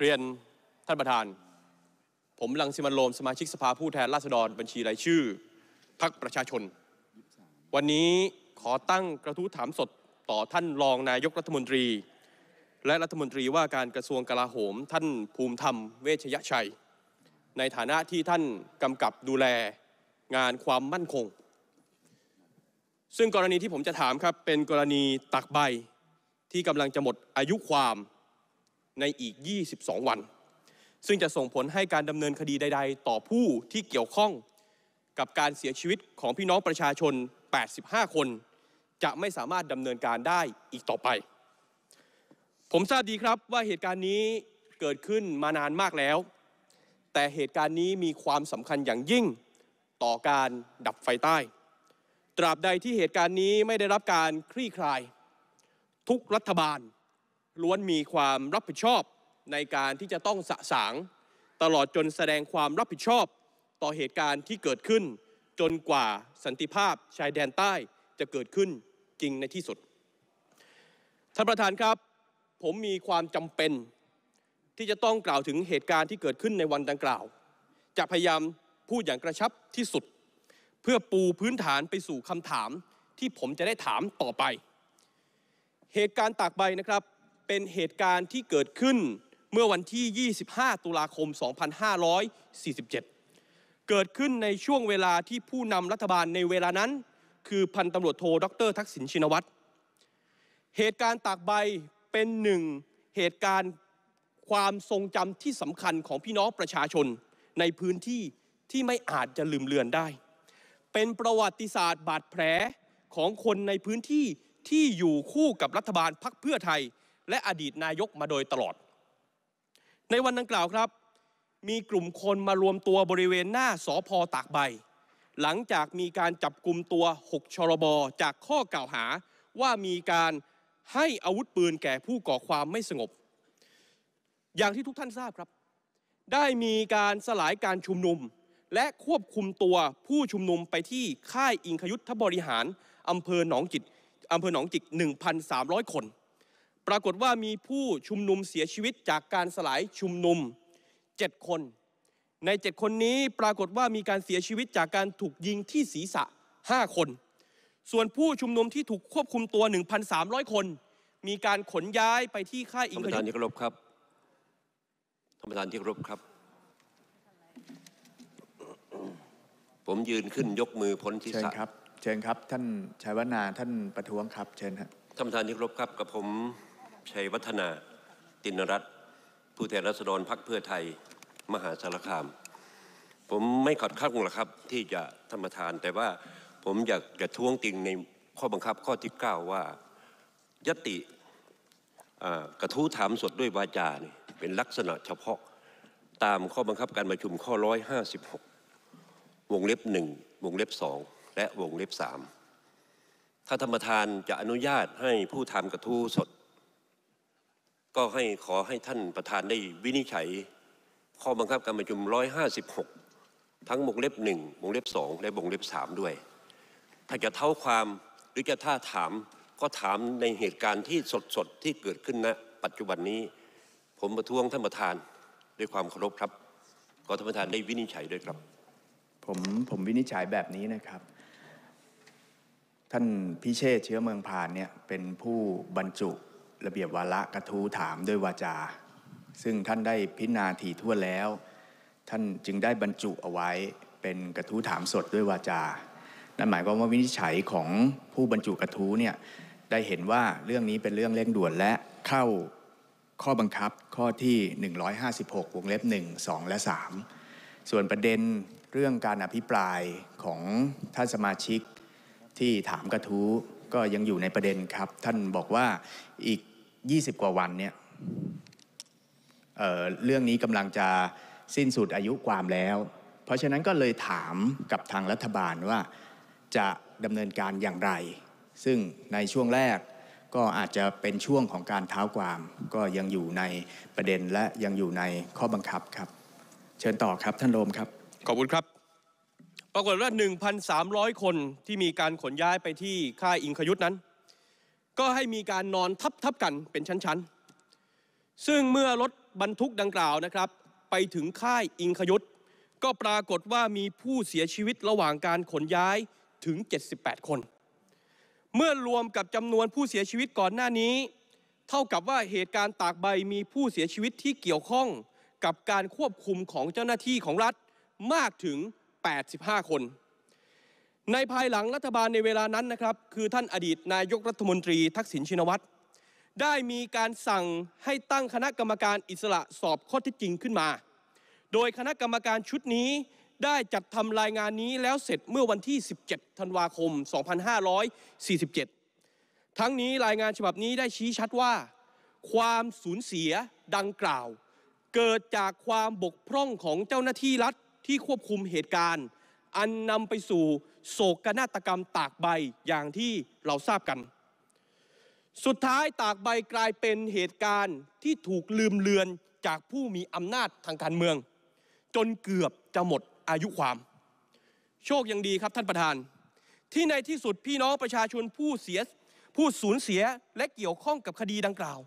เรียนท่านประธาน ผมลังสิมันโลมสมาชิกสภาผู้แทนราษฎรบัญชีรายชื่อพรรคประชาชน วันนี้ขอตั้งกระทู้ถามสดต่อท่านรองนายกรัฐมนตรี และรัฐมนตรีว่าการกระทรวงกลาโหม ท่านภูมิธรรมเวชยชัย ในฐานะที่ท่านกำกับดูแลงานความมั่นคง ซึ่งกรณีที่ผมจะถามครับ เป็นกรณีตักใบที่กำลังจะหมดอายุความในอีก 22 วัน ซึ่งจะส่งผลให้การดำเนินคดีใดๆ ต่อผู้ที่เกี่ยวข้องกับการเสียชีวิตของพี่น้องประชาชน 85 คน จะไม่สามารถดำเนินการได้อีกต่อไป ผมทราบดีครับว่าเหตุการณ์นี้เกิดขึ้นมานานมากแล้ว แต่เหตุการณ์นี้มีความสำคัญอย่างยิ่งต่อการดับไฟใต้ ตราบใดที่เหตุการณ์นี้ไม่ได้รับการคลี่คลาย ทุกรัฐบาลล้วนมีความรับผิดชอบในการที่จะต้องสะสาง ตลอดจนแสดงความรับผิดชอบต่อเหตุการณ์ที่เกิดขึ้น จนกว่าสันติภาพชายแดนใต้จะเกิดขึ้นจริงในที่สุดท่านประธานครับ ผมมีความจำเป็น ที่จะต้องกล่าวถึงเหตุการณ์ที่เกิดขึ้นในวันดังกล่าว จะพยายามพูดอย่างกระชับที่สุด เพื่อปูพื้นฐานไปสู่คำถามที่ผมจะได้ถามต่อไป เหตุการณ์ตากใบนะครับเป็นเหตุการณ์ที่เกิดขึ้นเมื่อวันที่ 25 ตุลาคม 2547 เกิดขึ้นในช่วงเวลาที่ผู้นำรัฐบาลในเวลานั้น คือพันตำรวจโทรดร ทักษิณชินวัตร เหตุการณ์ตากใบเป็นหนึ่ง เหตุการณ์ความทรงจำที่สำคัญของพี่น้องประชาชนในพื้นที่ที่ไม่อาจจะลืมเลือนได้ เป็นประวัติศาสตร์บาดแผลของคนในพื้นที่ที่อยู่คู่กับรัฐบาลพักเพื่อไทยและอดีตนายกมาโดยตลอด ในวันดังกล่าวครับ มีกลุ่มคนมารวมตัวบริเวณหน้า สอพอตากใบ หลังจากมีการจับกลุ่มตัว 6ชรบ จากข้อกล่าวหา ว่ามีการให้อาวุธปืนแก่ผู้ก่อความไม่สงบ อย่างที่ทุกท่านทราบครับ ได้มีการสลายการชุมนุม และควบคุมตัวผู้ชุมนุมไปที่ค่ายอิงคยุทธบริหารอำเภอหนองจิตอำเภอหนองจิก1,300 คนปรากฏว่ามีผู้ชุมนุมเสียชีวิตจากการสลายชุมนุม7คน ใน 7 คนนี้ปรากฏว่ามีการเสียชีวิตจากการถูกยิงที่ศีรษะ 5 คน ส่วนผู้ชุมนุมที่ถูกควบคุมตัว 1,300 คน มีการขนย้ายไปที่ค่ายอิงคยุทธท่านประธานที่เคารพครับ ท่านประธานที่เคารพครับ ผมยืนขึ้นยกมือพ้นศีรเชิญครับ เชิญครับ ท่านชัยวนา ท่าน ประท้วงครับ เชิญครับท่านประธานที่เคารพครับกับผมชัยวัฒนาตินรัตผู้แทนรัษฎรพักเพื่อไทยมหาสารคาม ผมไม่ขัดข้องหรอกครับที่จะธรรมทาน แต่ว่าผมอยากจะท้วงติงในข้อบังคับข้อที่ 9 ว่ายติกระทู้ถามสดด้วยวาจาเนี่ยเป็นลักษณะเฉพาะตามข้อบังคับการประชุมข้อ 156 วงเล็บ1 วงเล็บ2 และวงเล็บ3 ถ้าธรรมทานจะอนุญาตให้ผู้ถามกระทู้สดก็ให้ขอให้ท่านประธานได้วินิจฉัย ข้อบังคับการประชุม 156 ทั้งวงเล็บหนึ่งวงเล็บสองและวงเล็บสามด้วย ถ้าจะเท่าความหรือจะท่าถาม ก็ถามในเหตุการณ์ที่สดๆ ที่เกิดขึ้นณนะปัจจุบันนี้ ผมประท้วงท่านประธานด้วยความเคารพครับขอท่านประธานได้วินิจฉัยด้วยครับ ผมผมวินิจฉัยแบบนี้นะครับ ท่านพิเชษเชื้อเมืองผ่านเนี่ยเป็นผู้บรรจุระเบียบวาระกระทู้ถามด้วยวาจา ซึ่งท่านได้พิจารณาถี่ั่วแล้ว ท่านจึงได้บรรจุเอาไว้เป็นกระทู้ถามสดด้วยวาจา นั่นหมายความว่าวินิจฉัยของผู้บรรจุกระทู้เนี่ยได้เห็นว่าเรื่องนี้เป็นเรื่องเร่งด่วนและเข้าข้อบังคับข้อที่ 156วงเล็บ1 2และ 3 ส่วนประเด็นเรื่องการอภิปรายของท่านสมาชิกที่ถามกระทู้ก็ยังอยู่ในประเด็นครับ ท่านบอกว่าอีก 20 กว่าวันเนี่ยเเรื่องนี้กำลังจะสิ้นสุดอายุความแล้ว เพราะฉะนั้นก็เลยถามกับทางรัฐบาลว่าจะดำเนินการอย่างไร ซึ่งในช่วงแรกก็อาจจะเป็นช่วงของการเท้าความ ก็ยังอยู่ในประเด็นและยังอยู่ในข้อบังคับครับ เชิญต่อครับท่านโรมครับ ขอบคุณครับปรากฏว่า1,300 คนที่มีการขนย้ายไปที่ค่ายอิงขยุทธนั้น ก็ให้มีการนอนทับทับกันเป็นชั้นๆ ซึ่งเมื่อรถบรรทุกดังกล่าวนะครับ ไปถึงค่ายอิงขยุทธก็ปรากฏว่ามีผู้เสียชีวิตระหว่างการขนย้ายถึง 78 คน เมื่อรวมกับจำนวนผู้เสียชีวิตก่อนหน้านี้ เท่ากับว่าเหตุการณ์ตากใบมีผู้เสียชีวิตที่เกี่ยวข้องกับการควบคุมของเจ้าหน้าที่ของรัฐมากถึง85คน ในภายหลังรัฐบาลในเวลานั้นนะครับ คือท่านอดีตนายกรัฐมนตรีทักษิณชินวัตร ได้มีการสั่งให้ตั้งคณะกรรมการอิสระสอบข้อเท็จจริงขึ้นมา โดยคณะกรรมการชุดนี้ได้จัดทำรายงานนี้แล้วเสร็จเมื่อวันที่ 17 ธันวาคม 2547 ทั้งนี้รายงานฉบับนี้ได้ชี้ชัดว่า ความสูญเสียดังกล่าว เกิดจากความบกพร่องของเจ้าหน้าที่รัฐที่ควบคุมเหตุการณ์อันนำไปสู่โศกนาฏกรรมตากใบอย่างที่เราทราบกัน สุดท้ายตากใบกลายเป็นเหตุการณ์ที่ถูกลืมเลือนจากผู้มีอำนาจทางการเมือง จนเกือบจะหมดอายุความ โชคยังดีครับท่านประธาน ที่ในที่สุดพี่น้องประชาชนผู้เสียผู้สูญเสียและเกี่ยวข้องกับคดีดังกล่าว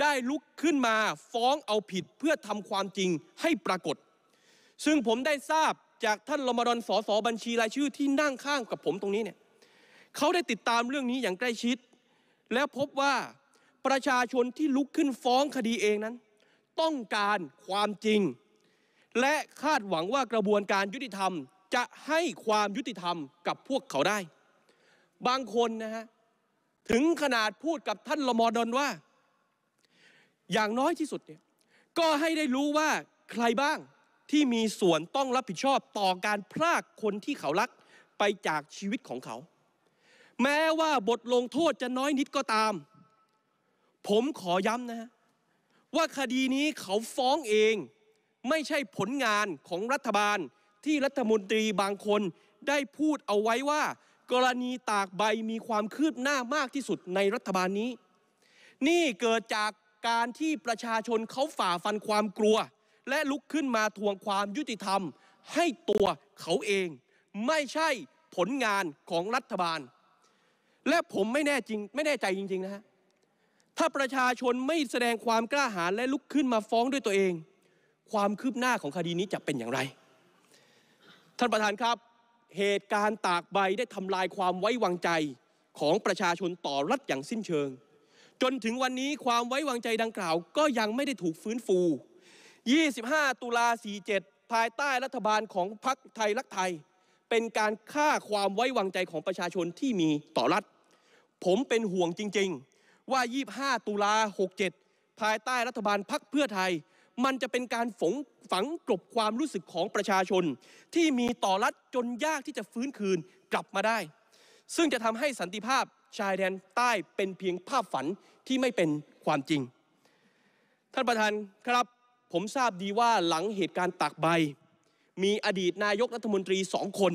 ได้ลุกขึ้นมาฟ้องเอาผิดเพื่อทำความจริงให้ปรากฏซึ่งผมได้ทราบจากท่านลมดอนสอสอบัญชีรายชื่อที่นั่งข้างกับผมตรงนี้เนี่ยเขาได้ติดตามเรื่องนี้อย่างใกล้ชิด แล้วพบว่าประชาชนที่ลุกขึ้นฟ้องคดีเองนั้น ต้องการความจริง และคาดหวังว่ากระบวนการยุติธรรมจะให้ความยุติธรรมกับพวกเขาได้ บางคนนะฮะ ถึงขนาดพูดกับท่านลมอดอนว่า อย่างน้อยที่สุดเนี่ยก็ให้ได้รู้ว่าใครบ้างที่มีส่วนต้องรับผิดชอบต่อการพรากคนที่เขารัก ไปจากชีวิตของเขา แม้ว่าบทลงโทษจะน้อยนิดก็ตาม ผมขอย้ำนะว่าคดีนี้เขาฟ้องเอง ไม่ใช่ผลงานของรัฐบาลที่รัฐมนตรีบางคนได้พูดเอาไว้ว่า กรณีตากใบมีความคืบหน้ามากที่สุดในรัฐบาลนี้ นี่เกิดจากการที่ประชาชนเขาฝ่าฟันความกลัวและลุกขึ้นมาทวงความยุติธรรมให้ตัวเขาเอง ไม่ใช่ผลงานของรัฐบาล และผมไม่แน่จริง ไม่แน่ใจจริงๆนะฮะถ้าประชาชนไม่แสดงความกล้าหาญและลุกขึ้นมาฟ้องด้วยตัวเอง ความคืบหน้าของคดีนี้จะเป็นอย่างไร ท่านประธานครับ เหตุการณ์ตากใบได้ทำลายความไว้วางใจของประชาชนต่อรัฐอย่างสิ้นเชิง จนถึงวันนี้ความไว้วางใจดังกล่าว ก็ยังไม่ได้ถูกฟื้นฟู25 ตุลา47 ภายใต้รัฐบาลของพรรคไทยรักไทย เป็นการฆ่าความไว้วางใจของประชาชนที่มีต่อรัฐ ผมเป็นห่วงจริงๆ ว่า 25 ตุลา67 ภายใต้รัฐบาลพรรคเพื่อไทย มันจะเป็นการฝงฝังกลบความรู้สึกของประชาชน ที่มีต่อรัฐจนยากที่จะฟื้นคืนกลับมาได้ ซึ่งจะทำให้สันติภาพชายแดนใต้เป็นเพียงภาพฝันที่ไม่เป็นความจริง ท่านประธานครับผมทราบดีว่าหลังเหตุการณ์ตักใบ มีอดีตนายกรัฐมนตรีสองคน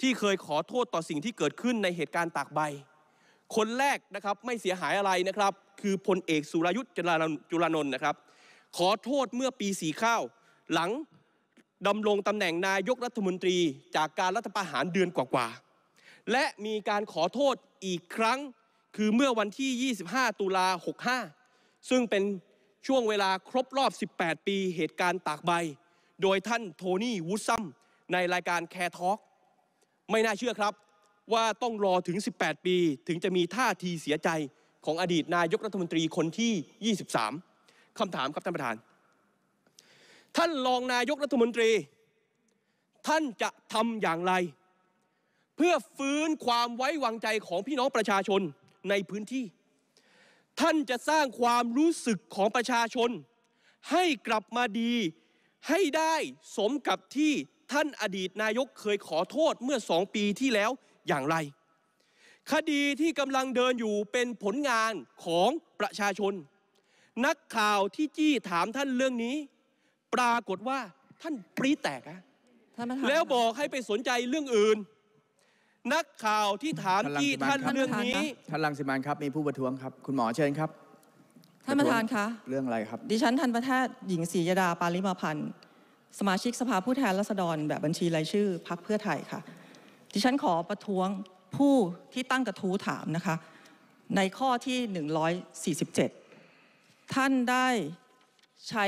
ที่เคยขอโทษต่อสิ่งที่เกิดขึ้นในเหตุการณ์ตักใบ คนแรกนะครับไม่เสียหายอะไรนะครับ คือพลเอกสุรยุทธ์จุลานนท์นะครับ ขอโทษเมื่อปีสีข้าว หลังดำรงตำแหน่งนายกรัฐมนตรี จากการรัฐประหารเดือนกว่าๆและมีการขอโทษอีกครั้งคือเมื่อวันที่ 25 ตุลา65 ซึ่งเป็นช่วงเวลาครบรอบ 18 ปีเหตุการณ์ตากใบ โดยท่านโทนี่ วูดซัม ในรายการแคร์ทอล์กไม่น่าเชื่อครับว่าต้องรอถึง 18 ปีถึงจะมีท่าทีเสียใจของอดีตนายกรัฐมนตรีคนที่ 23 คำถามครับท่านประธาน ท่านรองนายกรัฐมนตรี ท่านจะทำอย่างไร เพื่อฟื้นความไว้วางใจของพี่น้องประชาชนในพื้นที่ท่านจะสร้างความรู้สึกของประชาชน ให้กลับมาดีให้ได้สมกับที่ท่านอดีตนายกเคยขอโทษเมื่อสองปีที่แล้วอย่างไร คดีที่กำลังเดินอยู่เป็นผลงานของประชาชน นักข่าวที่จี้ถามท่านเรื่องนี้ ปรากฏว่าท่านปรีแตกนะแล้วบอกให้ไปสนใจเรื่องอื่นนักข่าวที่ถามที่ท่านเรื่องนี้ท่านรังสิมานครับ มีผู้ประท้วงครับ คุณหมอเชิญครับท่านประธานคะเรื่องอะไรครับ ดิฉันท่านประธานหญิงศรียดาปาลิมาพันธ์สมาชิกสภาผู้แทนราษฎรแบบบัญชีรายชื่อพรรคเพื่อไทยค่ะ ดิฉันขอประท้วงผู้ที่ตั้งกระทู้ถามนะคะ ในข้อที่147ท่านได้ใช้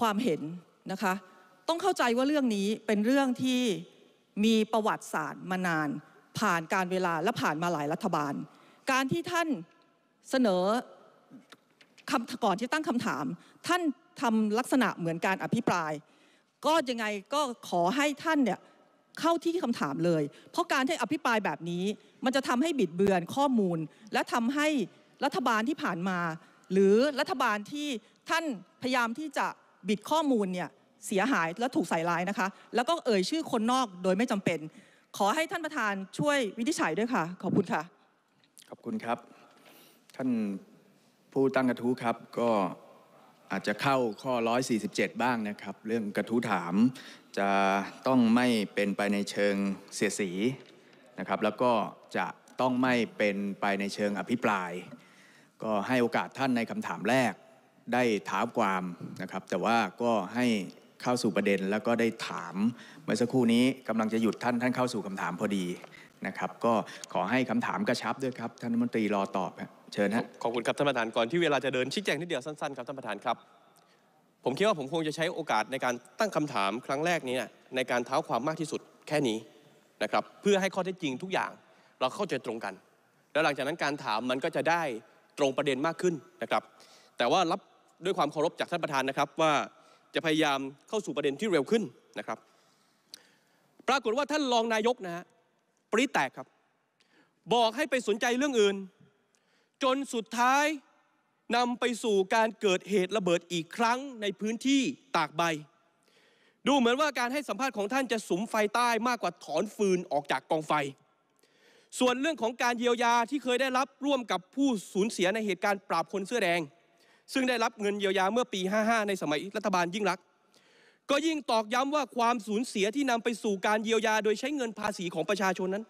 ความเห็นนะคะ ต้องเข้าใจว่าเรื่องนี้เป็นเรื่องที่มีประวัติศาสตร์มานาน ผ่านการเวลาและผ่านมาหลายรัฐบาล การที่ท่านเสนอคำก่อนที่ตั้งคำถาม ท่านทำลักษณะเหมือนการอภิปราย ก็ยังไงก็ขอให้ท่านเนี่ยเข้าที่คำถามเลย เพราะการที่อภิปรายแบบนี้ มันจะทำให้บิดเบือนข้อมูล และทำให้รัฐบาลที่ผ่านมา หรือรัฐบาลที่ท่านพยายามที่จะบิดข้อมูลเนี่ยเสียหายและถูกใส่ร้ายนะคะแล้วก็เอ่ยชื่อคนนอกโดยไม่จำเป็น ขอให้ท่านประธานช่วยวินิจฉัยด้วยค่ะขอบคุณค่ะขอบคุณครับท่านผู้ตั้งกระทู้ครับก็อาจจะเข้าข้อ147บ้างนะครับ เรื่องกระทู้ถาม จะต้องไม่เป็นไปในเชิงเสียสีนะครับ แล้วก็จะต้องไม่เป็นไปในเชิงอภิปราย ก็ให้โอกาสท่านในคำถามแรกได้ถามความนะครับ แต่ว่าก็ให้เข้าสู่ประเด็นแล้วก็ได้ถามเมื่อสักครู่นี้กำลังจะหยุดท่าน ท่านเข้าสู่คำถามพอดีนะครับ ก็ขอให้คำถามกระชับด้วยครับท่านรัฐมนตรีรอตอบเชิญนะขอบคุณครับท่านประธานก่อนที่เวลาจะเดินชี้แจงนิดเดียวสั้นๆครับท่านประธานครับ ผมคิดว่าผมคงจะใช้โอกาสในการตั้งคำถามครั้งแรกนี้ในการเท้าความมากที่สุดแค่นี้นะครับเพื่อให้ข้อเท็จจริงทุกอย่างเราเข้าใจตรงกัน แล้วหลังจากนั้นการถามมันก็จะได้ตรงประเด็นมากขึ้นนะครับ แต่ว่ารับด้วยความเคารพจากท่านประธานนะครับว่าจะพยายามเข้าสู่ประเด็นที่เร็วขึ้นนะครับ ปรากฏว่าท่านรองนายกนะฮะปริแตกครับ บอกให้ไปสนใจเรื่องอื่น จนสุดท้ายนำไปสู่การเกิดเหตุระเบิดอีกครั้งในพื้นที่ตากใบ ดูเหมือนว่าการให้สัมภาษณ์ของท่านจะสุมไฟใต้มากกว่าถอนฟืนออกจากกองไฟ ส่วนเรื่องของการเยียวยาที่เคยได้รับร่วมกับผู้สูญเสียในเหตุการณ์ปราบคนเสื้อแดงซึ่งได้รับเงินเยียวยาเมื่อปี 55 ในสมัยรัฐบาลยิ่งรัก ก็ยิ่งตอกย้ำว่าความสูญเสียที่นำไปสู่การเยียวยา โดยใช้เงินภาษีของประชาชนนั้น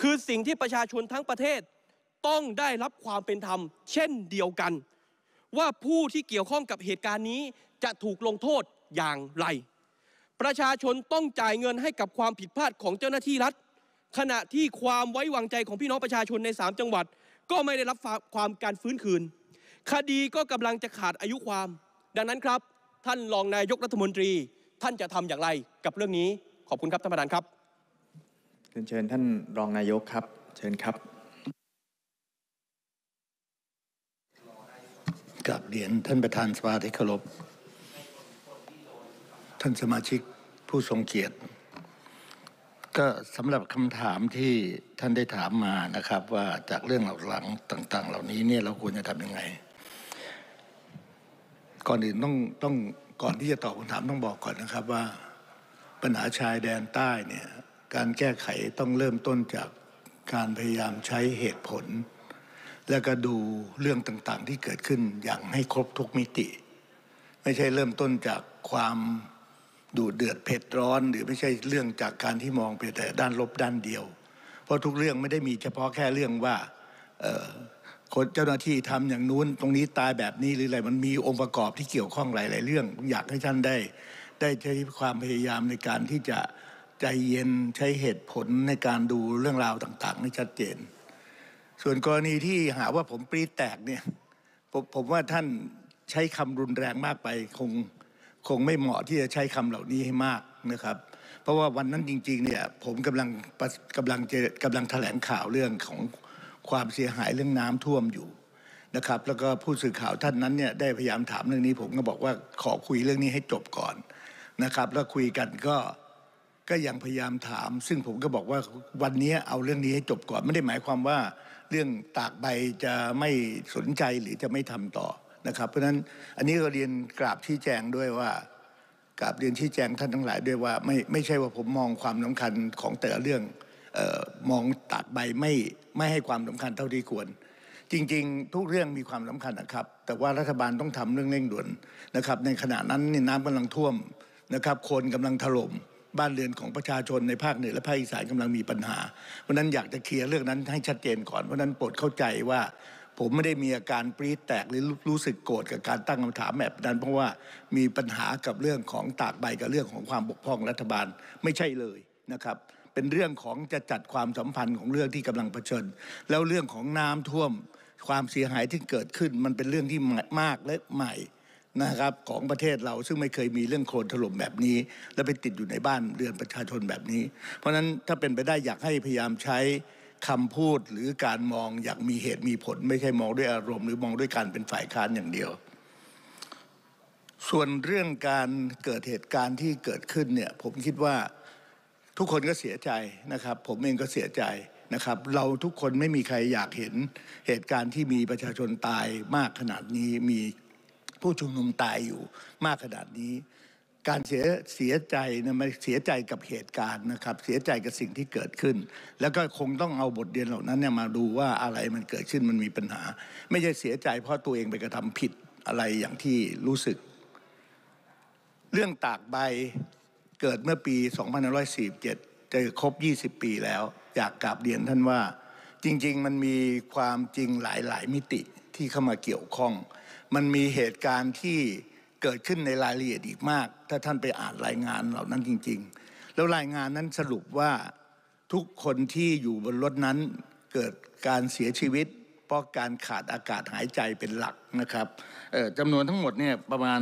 คือสิ่งที่ประชาชนทั้งประเทศต้องได้รับความเป็นธรรมเช่นเดียวกัน ว่าผู้ที่เกี่ยวข้องกับเหตุการณ์นี้จะถูกลงโทษอย่างไร ประชาชนต้องจ่ายเงินให้กับความผิดพลาดของเจ้าหน้าที่รัฐ ขณะที่ความไว้วางใจของพี่น้องประชาชนใน 3 จังหวัด ก็ไม่ได้รับความการฟื้นคืนคดีก็กำลังจะขาดอายุความ ดังนั้นครับ ท่านรองนายกรัฐมนตรีท่านจะทำอย่างไรกับเรื่องนี้ขอบคุณครับท่านประธานครับเชิญท่านรองนายกครับ เชิญครับกับเรียนท่านประธานสภาที่เคารพท่านสมาชิกผู้ทรงเกียรติ ก็สำหรับคำถามที่ท่านได้ถามมานะครับ ว่าจากเรื่องหลังต่างๆ เหล่านี้เนี่ยเราควรจะทำยังไงก่อนอื่นต้องต้องก่อนที่จะตอบคำถามต้องบอกก่อนนะครับว่าปัญหาชายแดนใต้เนี่ยการแก้ไขต้องเริ่มต้นจากการพยายามใช้เหตุผล และก็ดูเรื่องต่างๆที่เกิดขึ้นอย่างให้ครบทุกมิติ ไม่ใช่เริ่มต้นจากความดูเดือดเผ็ดร้อน หรือไม่ใช่เรื่องจากการที่มองไปแต่ด้านลบด้านเดียวเพราะทุกเรื่องไม่ได้มีเฉพาะแค่เรื่องว่าคนเจ้าหน้าที่ทำอย่างนู้นตรงนี้ตายแบบนี้หรืออะไรมันมีองค์ประกอบที่เกี่ยวข้องหลายๆเรื่อง อยากให้ท่านได้ ได้ใช้ความพยายามในการที่จะใจเย็นใช้เหตุผลในการดูเรื่องราวต่าง ๆให้ชัดเจน ส่วนกรณีที่หาว่าผมปรีแตกเนี่ยผมผมว่าท่านใช้คำรุนแรงมากไปคงคงไม่เหมาะที่จะใช้คำเหล่านี้ให้มากนะครับ เพราะว่าวันนั้นจริงๆเนี่ยผมกำลังกำลังจะกำลังแถลงข่าวเรื่องของความเสียหายเรื่องน้ำท่วมอยู่นะครับ แล้วก็ผู้สื่อข่าวท่านนั้นเนี่ยได้พยายามถามเรื่องนี้ผมก็บอกว่าขอคุยเรื่องนี้ให้จบก่อนนะครับ แล้วคุยกันก็ก็ยังพยายามถาม ซึ่งผมก็บอกว่าวันนี้เอาเรื่องนี้ให้จบก่อน ไม่ได้หมายความว่า เรื่องตากใบจะไม่สนใจหรือจะไม่ทำต่อนะครับ เพราะฉะนั้นอันนี้ก็เรียนกราบชี้แจงด้วยว่ากราบเรียนชี้แจงท่านทั้งหลายด้วยว่า ไม่ไม่ใช่ว่าผมมองความสำคัญของแต่ละเรื่องออมองตากใบไม่ไม่ให้ความสำคัญเท่าที่ควร จริงๆ ทุกเรื่องมีความสำคัญนะครับ แต่ว่ารัฐบาลต้องทำเรื่องเร่งด่วนนะครับ ในขณะนั้นนี่น้ำกำลังท่วมนะครับ คนกำลังถล่ม บ้านเรือนของประชาชน ในภาคเหนือและภาคอีสานกำลังมีปัญหา เพราะนั้นอยากจะเคลียร์เรื่องนั้นให้ชัดเจนก่อน เพราะนั้นโปรดเข้าใจว่า ผมไม่ได้มีอาการปรีดแตกหรือรู้สึกโกรธกับการตั้งคำถามแบบนั้นเพราะว่ามีปัญหากับเรื่องของตากใบกับเรื่องของความบกพร่องรัฐบาลไม่ใช่เลยนะครับเป็นเรื่องของจะจัดความสัมพันธ์ของเรื่องที่กำลังเผชิญแล้วเรื่องของน้ำท่วมความเสียหายที่เกิดขึ้นมันเป็นเรื่องที่มากและใหม่นะครับ ของประเทศเราซึ่งไม่เคยมีเรื่องโคลนถล่มแบบนี้ และไปติดอยู่ในบ้านเรือนประชาชนแบบนี้ เพราะฉะนั้นถ้าเป็นไปได้อยากให้พยายามใช้คำพูดหรือการมองอย่างมีเหตุมีผล ไม่ใช่มองด้วยอารมณ์หรือมองด้วยการเป็นฝ่ายค้านอย่างเดียว ส่วนเรื่องการเกิดเหตุการณ์ที่เกิดขึ้นเนี่ยผมคิดว่าทุกคนก็เสียใจนะครับ ผมเองก็เสียใจนะครับ เราทุกคนไม่มีใครอยากเห็นเหตุการณ์ที่มีประชาชนตายมากขนาดนี้มีผู้ชุมนุมตายอยู่ มากขนาดนี้ การเสียเสียใจนะมันเสียใจกับเหตุการณ์นะครับเสียใจกับสิ่งที่เกิดขึ้น แล้วก็คงต้องเอาบทเรียนเหล่านั้นเนี่ยมาดูว่าอะไรมันเกิดขึ้นมันมีปัญหา ไม่ใช่เสียใจ เพราะตัวเองไปกระทำผิดอะไรอย่างที่รู้สึก เรื่องตากใบเกิดเมื่อปี 2547จะครบ 20 ปีแล้ว อยากกราบเรียนท่านว่าจริง ๆ มันมีความจริงหลายๆ มิติที่เข้ามาเกี่ยวข้อง มันมีเหตุการณ์ที่เกิดขึ้นในรายละเอียดอีกมาก ถ้าท่านไปอ่านรายงานเหล่านั้นจริง ๆ แล้วรายงานนั้นสรุปว่าทุกคนที่อยู่บนรถนั้นเกิดการเสียชีวิต เพราะการขาดอากาศหายใจเป็นหลักนะครับจำนวนทั้งหมดเนี่ยประมาณ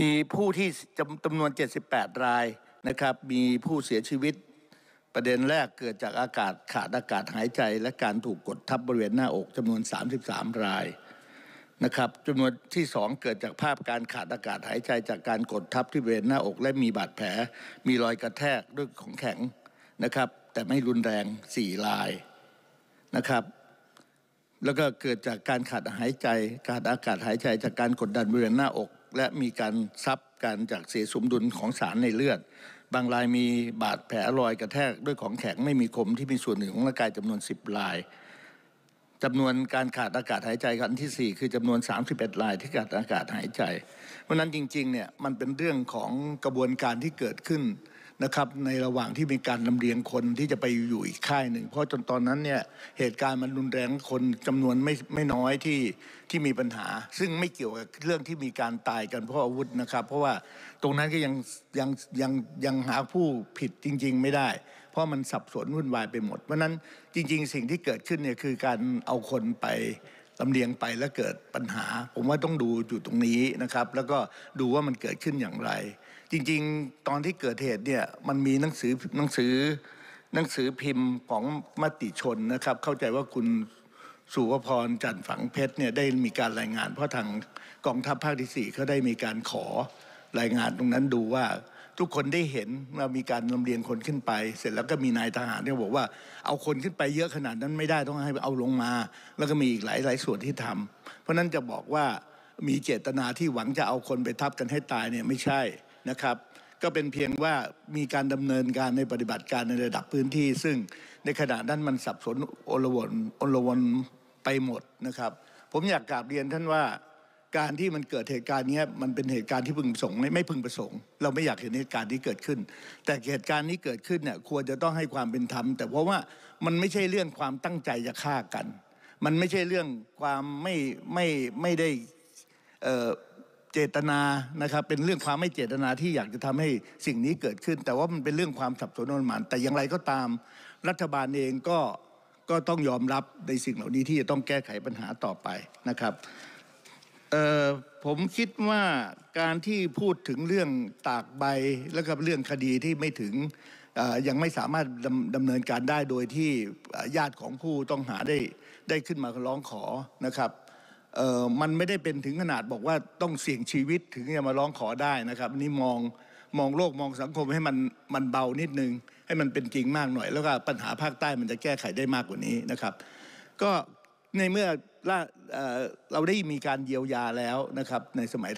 มีผู้ที่จำนวน 78 รายนะครับ มีผู้เสียชีวิตประเด็นแรกเกิดจากอากาศขาดอากาศหายใจ และการถูกกดทับบริเวณหน้าอกจำนวน 33 รายนะครับจำนวนที่ 2 เกิดจากภาพการขาดอากาศหายใจ จากการกดทับที่บริเวณหน้าอก และมีบาดแผลมีรอยกระแทกด้วยของแข็งนะครับแต่ไม่รุนแรง4รายนะครับแล้วก็เกิดจากการขาดหายใจขาดอากาศหายใจจากการกดดันบริเวณหน้าอกและมีการซับการจากเสียสมดุลของสารในเลือด บางรายมีบาดแผลรอยกระแทกด้วยของแข็งไม่มีคม ที่มีส่วนหนึ่งของร่างกายจำนวน10รายจำนวนการขาดอากาศหายใจครั้งที่4คือจำนวน31ราย ที่ขาดอากาศหายใจ เพราะนั้นจริงๆเนี่ยมันเป็นเรื่องของกระบวนการที่เกิดขึ้นนะครับในระหว่างที่มีการลำเลียงคนที่จะไปอยู่อีกค่ายหนึ่งเพราะจนตอนนั้นเนี่ยเหตุการณ์มันรุนแรงคนจำนวนไม่ไม่น้อยที่ที่มีปัญหา ซึ่งไม่เกี่ยวกับเรื่องที่มีการตายกันเพราะอาวุธนะครับ เพราะว่าตรงนั้นก็ยังยังยังยังหาผู้ผิดจริงๆ ไม่ได้ เพราะมันสับสนวุ่นวายไปหมดเพราะนั้นจริง ๆ สิ่งที่เกิดขึ้นเนี่ยคือการเอาคนไปลำเลียงไปแล้วเกิดปัญหา ผมว่าต้องดูอยู่ตรงนี้นะครับแล้วก็ดูว่ามันเกิดขึ้นอย่างไรจริงๆตอนที่เกิดเหตุเนี่ยมันมีหนังสือหนังสือหนังสือพิมพ์ของมติชนนะครับเข้าใจว่าคุณสุวพรจันฝังเพชรเนี่ยได้มีการรายงาน เพราะทางกองทัพภาคที่สี่เขาได้มีการขอรายงานตรงนั้นดูว่าทุกคนได้เห็นว่ามีการลำเลียงคนขึ้นไป เสร็จแล้วก็มีนายทหารเนี่ยบอกว่าเอาคนขึ้นไปเยอะขนาดนั้นไม่ได้ต้องให้เอาลงมา แล้วก็มีอีกหลายหลายส่วนที่ทำ เพราะนั้นจะบอกว่ามีเจตนาที่หวังจะเอาคนไปทับกันให้ตายเนี่ยไม่ใช่นะครับก็เป็นเพียงว่ามีการดำเนินการในปฏิบัติการในระดับพื้นที่ ซึ่งในขณะนั้นมันสับสนโอลวนอลวนไปหมดนะครับ ผมอยากกราบเรียนท่านว่าการที่มันเกิดเหตุการณ์นี้มันเป็นเหตุการณ์ที่พึงประสงค์ไม่พึงประสงค์เราไม่อยากเห็นเหตุการณ์นี้เกิดขึ้น แต่เหตุการณ์นี้เกิดขึ้นเนี่ยควรจะต้องให้ความเป็นธรรม แต่เพราะว่ามันไม่ใช่เรื่องความตั้งใจจะฆ่ากัน มันไม่ใช่เรื่องความไม่ไม่ไม่ได้เจตนานะครับเป็นเรื่องความไม่เจตนาที่อยากจะทำให้สิ่งนี้เกิดขึ้น แต่ว่ามันเป็นเรื่องความสับสนอนมันแต่อย่างไรก็ตามรัฐบาลเองก็ก็ต้องยอมรับในสิ่งเหล่านี้ที่จะต้องแก้ไขปัญหาต่อไปนะครับผมคิดว่าการที่พูดถึงเรื่องตากใบและกับเรื่องคดีที่ไม่ถึงยังไม่สามารถดํดำเนินการได้โดยที่ญาติของผู้ต้องหาได้ได้ขึ้นมาร้องขอนะครับมันไม่ได้เป็นถึงขนาดบอกว่าต้องเสี่ยงชีวิตถึงจะมาร้องขอได้นะครับนี่มองมองโลกมองสังคมให้มันมันเบานิดนึง ให้มันเป็นจริงมากหน่อย แล้วก็ปัญหาภาคใต้มันจะแก้ไขได้มากกว่านี้นะครับ ก็ในเมื่อเราได้มีการเยียวยาแล้วนะครับในสมัย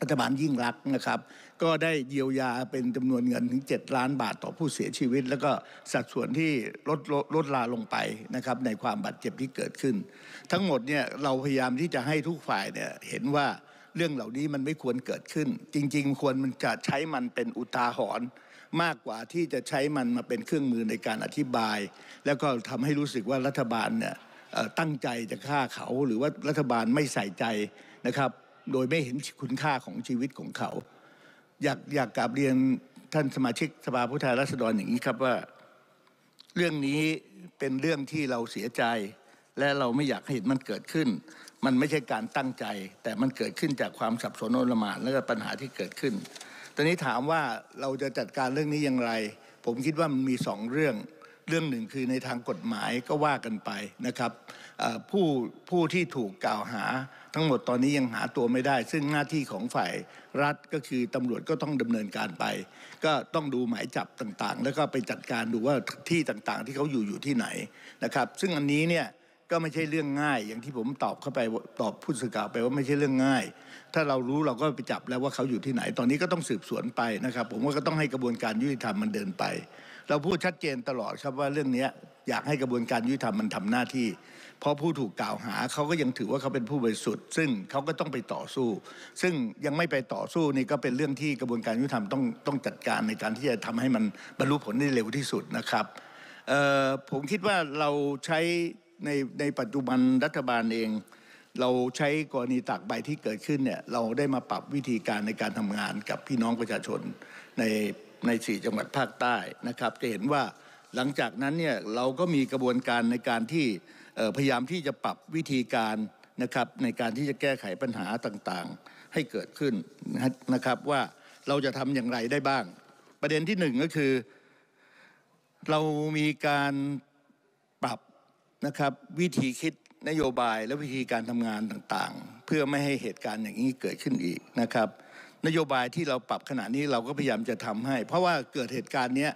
รัฐบาลยิ่งรักนะครับ ก็ได้เยียวยาเป็นจำนวนเงินถึง7ล้านบาทต่อผู้เสียชีวิต แล้วก็สัดส่วนที่ลดลดลดลาลงไปนะครับในความบาดเจ็บที่เกิดขึ้น ทั้งหมดเนี่ย เราพยายามที่จะให้ทุกฝ่ายเนี่ย เห็นว่าเรื่องเหล่านี้มันไม่ควรเกิดขึ้น จริงๆ ควรมันจะใช้มันเป็นอุทาหรณ์มากกว่าที่จะใช้มันมาเป็นเครื่องมือในการอธิบาย แล้วก็ทำให้รู้สึกว่ารัฐบาลเนี่ยตั้งใจจะฆ่าเขา หรือว่ารัฐบาลไม่ใส่ใจนะครับโดยไม่เห็นคุณค่าของชีวิตของเขา อยากอยากกลับเรียนท่านสมาชิกสภาผู้แทนราษฎรอย่างนี้ครับว่า เรื่องนี้เป็นเรื่องที่เราเสียใจ และเราไม่อยากเห็นมันเกิดขึ้น มันไม่ใช่การตั้งใจ แต่มันเกิดขึ้นจากความสับสนโอลมานและกปัญหาที่เกิดขึ้น ตอนนี้ถามว่าเราจะจัดการเรื่องนี้อย่างไร ผมคิดว่ามันมีสองเรื่อง เรื่องหนึ่งคือในทางกฎหมายก็ว่ากันไปนะครับผู้ผู้ที่ถูกกล่าวหาทั้งหมดตอนนี้ยังหาตัวไม่ได้ ซึ่งหน้าที่ของฝ่ายรัฐก็คือตำรวจก็ต้องดำเนินการไป ก็ต้องดูหมายจับต่างๆ แล้วก็ไปจัดการดูว่าที่ต่างๆ ที่เขาอยู่อยู่ที่ไหนนะครับซึ่งอันนี้เนี่ยก็ไม่ใช่เรื่องง่าย อย่างที่ผมตอบเข้าไปตอบผู้สื่อข่าวไปว่าไม่ใช่เรื่องง่าย ถ้าเรารู้เราก็ไปจับแล้วว่าเขาอยู่ที่ไหนตอนนี้ก็ต้องสืบสวนไปนะครับ ผมว่าก็ต้องให้กระบวนการยุติธรรมมันเดินไป เราพูดชัดเจนตลอดครับว่าเรื่องนี้อยากให้กระบวนการยุติธรรมมันทำหน้าที่เพราะผู้ถูกกล่าวหาเขาก็ยังถือว่าเขาเป็นผู้บริสุทธิ์ซึ่งเขาก็ต้องไปต่อสู้ ซึ่งยังไม่ไปต่อสู้นี่ก็เป็นเรื่องที่กระบวนการยุติธรรมต้องต้องจัดการในการที่จะทำให้มันบรรลุผลได้เร็วที่สุดนะครับผมคิดว่าเราใช้ในในปัจจุบันรัฐบาลเอง เราใช้กรณีตากใบที่เกิดขึ้นเนี่ยเราได้มาปรับวิธีการในการทำงาน กับพี่น้องประชาชนในในสี่จังหวัดภาคใต้นะครับ จะเห็นว่าหลังจากนั้นเนี่ยเราก็มีกระบวนการในการที่พยายามที่จะปรับวิธีการนะครับในการที่จะแก้ไขปัญหาต่างๆ ให้เกิดขึ้นนะครับว่าเราจะทำอย่างไรได้บ้าง ประเด็นที่หนึ่งก็คือเรามีการปรับนะครับวิธีคิดนโยบายและวิธีการทำงานต่างๆ เพื่อไม่ให้เหตุการณ์อย่างนี้เกิดขึ้นอีกนะครับ นโยบายที่เราปรับขณะนี้เราก็พยายามจะทำให้ เพราะว่าเกิดเหตุการณ์นี้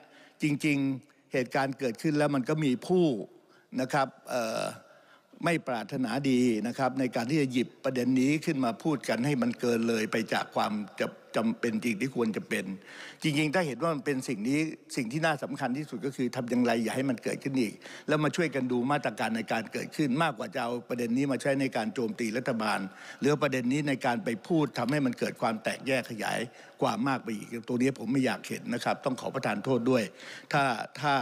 จริง ๆ เหตุการณ์เกิดขึ้นแล้วมันก็มีผู้นะครับไม่ปรารถนาดีนะครับ ในการที่จะหยิบประเด็นนี้ขึ้นมาพูดกันให้มันเกินเลยไปจากความจะจำเป็นจริงที่ควรจะเป็น จริงๆถ้าเห็นว่ามันเป็นสิ่งนี้สิ่งที่น่าสำคัญที่สุดก็คือทำอย่างไรอย่าให้มันเกิดขึ้นอีก แล้วมาช่วยกันดูมาตรการในการเกิดขึ้นมากกว่าจะเอาประเด็นนี้มาใช้ในการโจมตีรัฐบาลหรือประเด็นนี้ในการไปพูดทำให้มันเกิดความแตกแยกขยายกว่ามากไปอีกตัวนี้ผมไม่อยากเห็นนะครับ ต้องขอประทานโทษด้วย ถ้าถ้า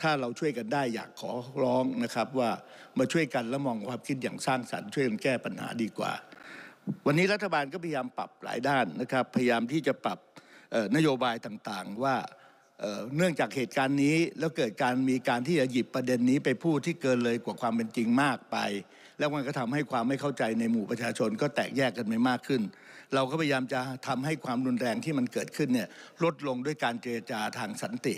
ถ้าเราช่วยกันได้อยากขอร้องนะครับว่ามาช่วยกันและมองความคิดอย่างสร้างสรรค์ช่วยกันแก้ปัญหาดีกว่า วันนี้รัฐบาลก็พยายามปรับหลายด้านนะครับ พยายามที่จะปรับนโยบายต่างๆ ว่าเนื่องจากเหตุการณ์นี้แล้วเกิดการมีการที่จะหยิบประเด็นนี้ไปพูดที่เกินเลยกว่าความเป็นจริงมากไป แล้วมันก็ทำให้ความไม่เข้าใจในหมู่ประชาชน ก็แตกแยกกันไปมากขึ้น เราก็พยายามจะทำให้ความรุนแรงที่มันเกิดขึ้นเนี่ยลดลงด้วยการเจรจาทางสันติ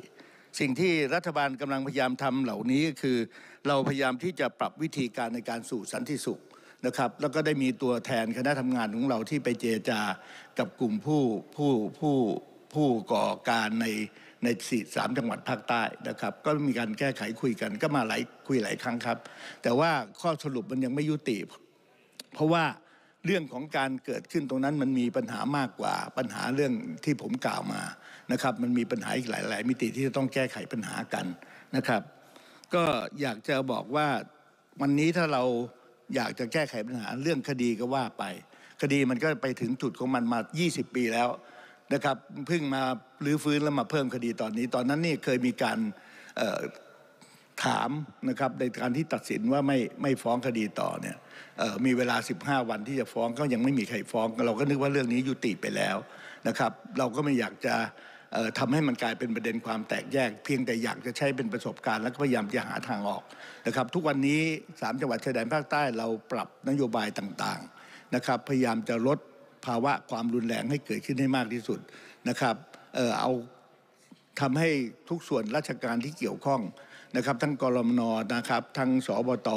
สิ่งที่รัฐบาลกำลังพยายามทำเหล่านี้คือเราพยายามที่จะปรับวิธีการในการสู่สันติสุขนะครับ แล้วก็ได้มีตัวแทนคณะทำงานของเราที่ไปเจรจากับกลุ่มผู้ผู้ผู้ผู้ก่อการในในสี่สามจังหวัดภาคใต้นะครับ ก็มีการแก้ไขคุยกันก็มาหลายคุยหลายครั้งครับ แต่ว่าข้อสรุปมันยังไม่ยุติ เพราะว่าเรื่องของการเกิดขึ้นตรงนั้นมันมีปัญหามากกว่าปัญหาเรื่องที่ผมกล่าวมานะครับมันมีปัญหาอีกหลาย ๆ มิติที่จะต้องแก้ไขปัญหากันนะครับ ก็อยากจะบอกว่าวันนี้ถ้าเราอยากจะแก้ไขปัญหาเรื่องคดีก็ว่าไป คดีมันก็ไปถึงจุดของมันมา20 ปีแล้วนะครับเพิ่งมาลื้อฟื้นแล้วมาเพิ่มคดีตอนนี้ตอนนั้นนี่เคยมีการถามนะครับ ในการที่ตัดสินว่าไม่ไม่ฟ้องคดีต่อเนี่ยมีเวลา 15 วันที่จะฟ้องก็ยังไม่มีใครฟ้องเราก็นึกว่าเรื่องนี้ยุติไปแล้วนะครับ เราก็ไม่อยากจะทำให้มันกลายเป็นประเด็นความแตกแยก เพียงแต่อยากจะใช้เป็นประสบการณ์แล้วก็พยายามจะหาทางออกนะครับทุกวันนี้3จังหวัดชายแดนภาคใต้เราปรับนโยบายต่างๆนะครับพยายามจะลดภาวะความรุนแรง ให้เกิดขึ้นให้มากที่สุดนะครับเออเอาทำให้ทุกส่วนราชการที่เกี่ยวข้องนะครับ ทั้งกรมนนะครับทั้งสบต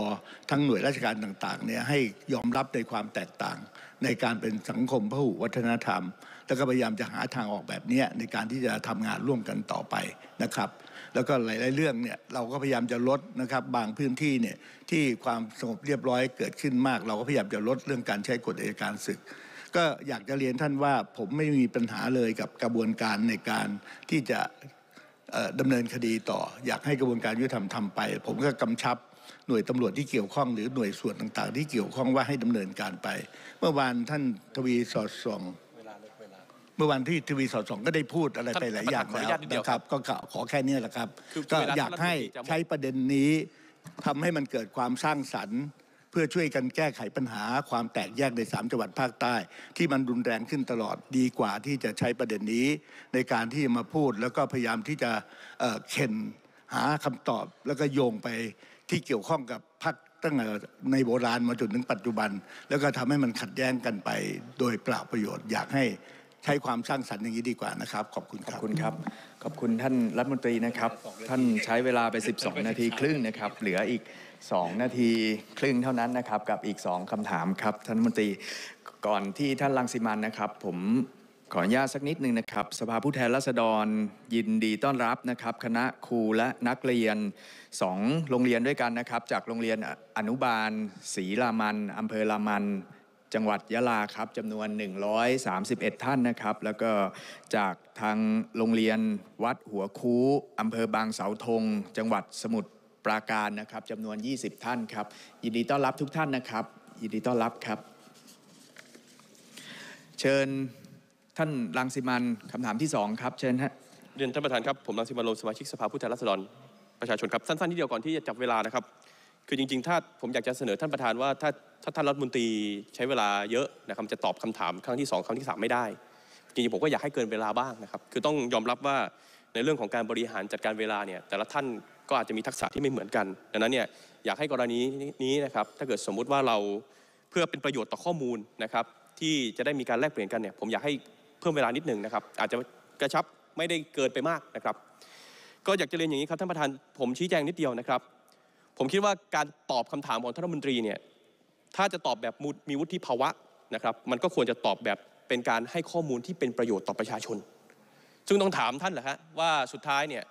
ทั้งหน่วยราชการต่างๆเนี่ยให้ยอมรับในความแตกต่างในการเป็นสังคมพหุวัฒนธรรมแล้วก็พยายามจะหาทางออกแบบนี้ในการที่จะทำงานร่วมกันต่อไปนะครับ แล้วก็หลาย ๆ เรื่องเนี่ยเราก็พยายามจะลดนะครับบางพื้นที่เนี่ยที่ความสงบเรียบร้อยเกิดขึ้นมาก เราก็พยายามจะลดเรื่องการใช้กฎอัยการศึก ก็อยากจะเรียนท่านว่าผมไม่มีปัญหาเลยกับกระบวนการในการที่จะดำเนินคดีต่ออยากให้กระบวนการยุติธรรมทำไป ผมก็กำชับหน่วยตำรวจที่เกี่ยวข้อง หรือหน่วยส่วนต่าง ๆ ที่เกี่ยวข้องว่าให้ดำเนินการไป เมื่อวานท่านทวีสอดส่องเมื่อวันที่ทีวีสอสองก็ได้พูดอะไรไปหลายอย่างแล้วนะครับก็ขอแค่นี้แหละครับก็อยากให้ใช้ประเด็นนี้ทำให้มันเกิดความสร้างสรรค์ เพื่อช่วยกันแก้ไขปัญหา ความแตกแยกในสามจังหวัดภาคใต้ที่มันรุนแรงขึ้นตลอดดีกว่าที่จะใช้ประเด็นนี้ในการที่มาพูดแล้วก็พยายามที่จะเข็นหาคำตอบ แล้วก็โยงไปที่เกี่ยวข้องกับพรรคตั้งแต่ในโบราณมาจนถึงปัจจุบัน แล้วก็ทำให้มันขัดแย้งกันไปโดยเปล่าประโยชน์อยากให้ช้ความสร้างสรรค์อย่างนี้ดีกว่านะครับขอบคุณขอบคุณครับ ขอบคุณท่านรัฐมนตรีนะครับ ท่านใช้เวลาไป 12 นาทีครึ่งนะครับ เหลืออีก 2 นาทีครึ่งเท่านั้นนะครับกับอีก2คำถามครับ ท่านรัฐมนตรีก่อนที่ท่านลังสิมันนะครับ ผมขออนุญาตสักนิดหนึ่งนะครับสภาผู้แทนราษฎร ยินดีต้อนรับนะครับ คณะครูและนักเรียน 2 โรงเรียนด้วยกันนะครับ จากโรงเรียนอนุบาลศรีรามันอำเภอรามันจังหวัดยะลาครับจำนวน 131 ท่านนะครับ แล้วก็ จากทางโรงเรียนวัดหัวคูอำเภอบางเสาธงจังหวัดสมุทรปราการนะครับจำนวน 20 ท่านครับ ยินดีต้อนรับทุกท่านนะครับยินดีต้อนรับครับ เชิญท่านรังสิมันคำถามที่สองครับเชิญฮะเรียนท่านประธานครับผมรังสิมันโลสมาชิกสภาผู้แทนราษฎรประชาชนครับสั้นๆนิดเดียวก่อนที่จะจับเวลานะครับคือจริงๆ ถ้าผมอยากจะเสนอท่านประธานว่าถ้าถ้าท่านรัฐมนตรีใช้เวลาเยอะนะครับจะตอบคำถามครั้งที่2ครั้งที่3 ไม่ได้จริงๆผมก็อยากให้เกินเวลาบ้าง นะครับคือต้องยอมรับว่าในเรื่องของการบริหารจัดการเวลา เนี่ยแต่ละท่านก็อาจจะมีทักษะที่ไม่เหมือนกัน ดังนั้นเนี่ยอยากให้กรณีนี้นะครับถ้าเกิดสมมุติว่าเราเพื่อเป็นประโยชน์ต่อข้อมูลนะครับที่จะได้มีการแลกเปลี่ยนกันเนี่ยผมอยากให้เพิ่มเวลานิดหนึ่งนะครับอาจจะกระชับไม่ได้เกินไปมากนะครับ ก็อยากจะเรียนอย่างนี้ครับท่านประธาน ผมชี้แจงนิดเดียวนะครับผมคิดว่าการตอบคำถามของท่านรัฐมนตรีเนี่ยถ้าจะตอบแบบมีวุฒิภาวะนะครับมันก็ควรจะตอบแบบเป็นการให้ข้อมูลที่เป็นประโยชน์ต่อประชาชน ซึ่งต้องถามท่านแหละฮะว่าสุดท้ายเนี่ย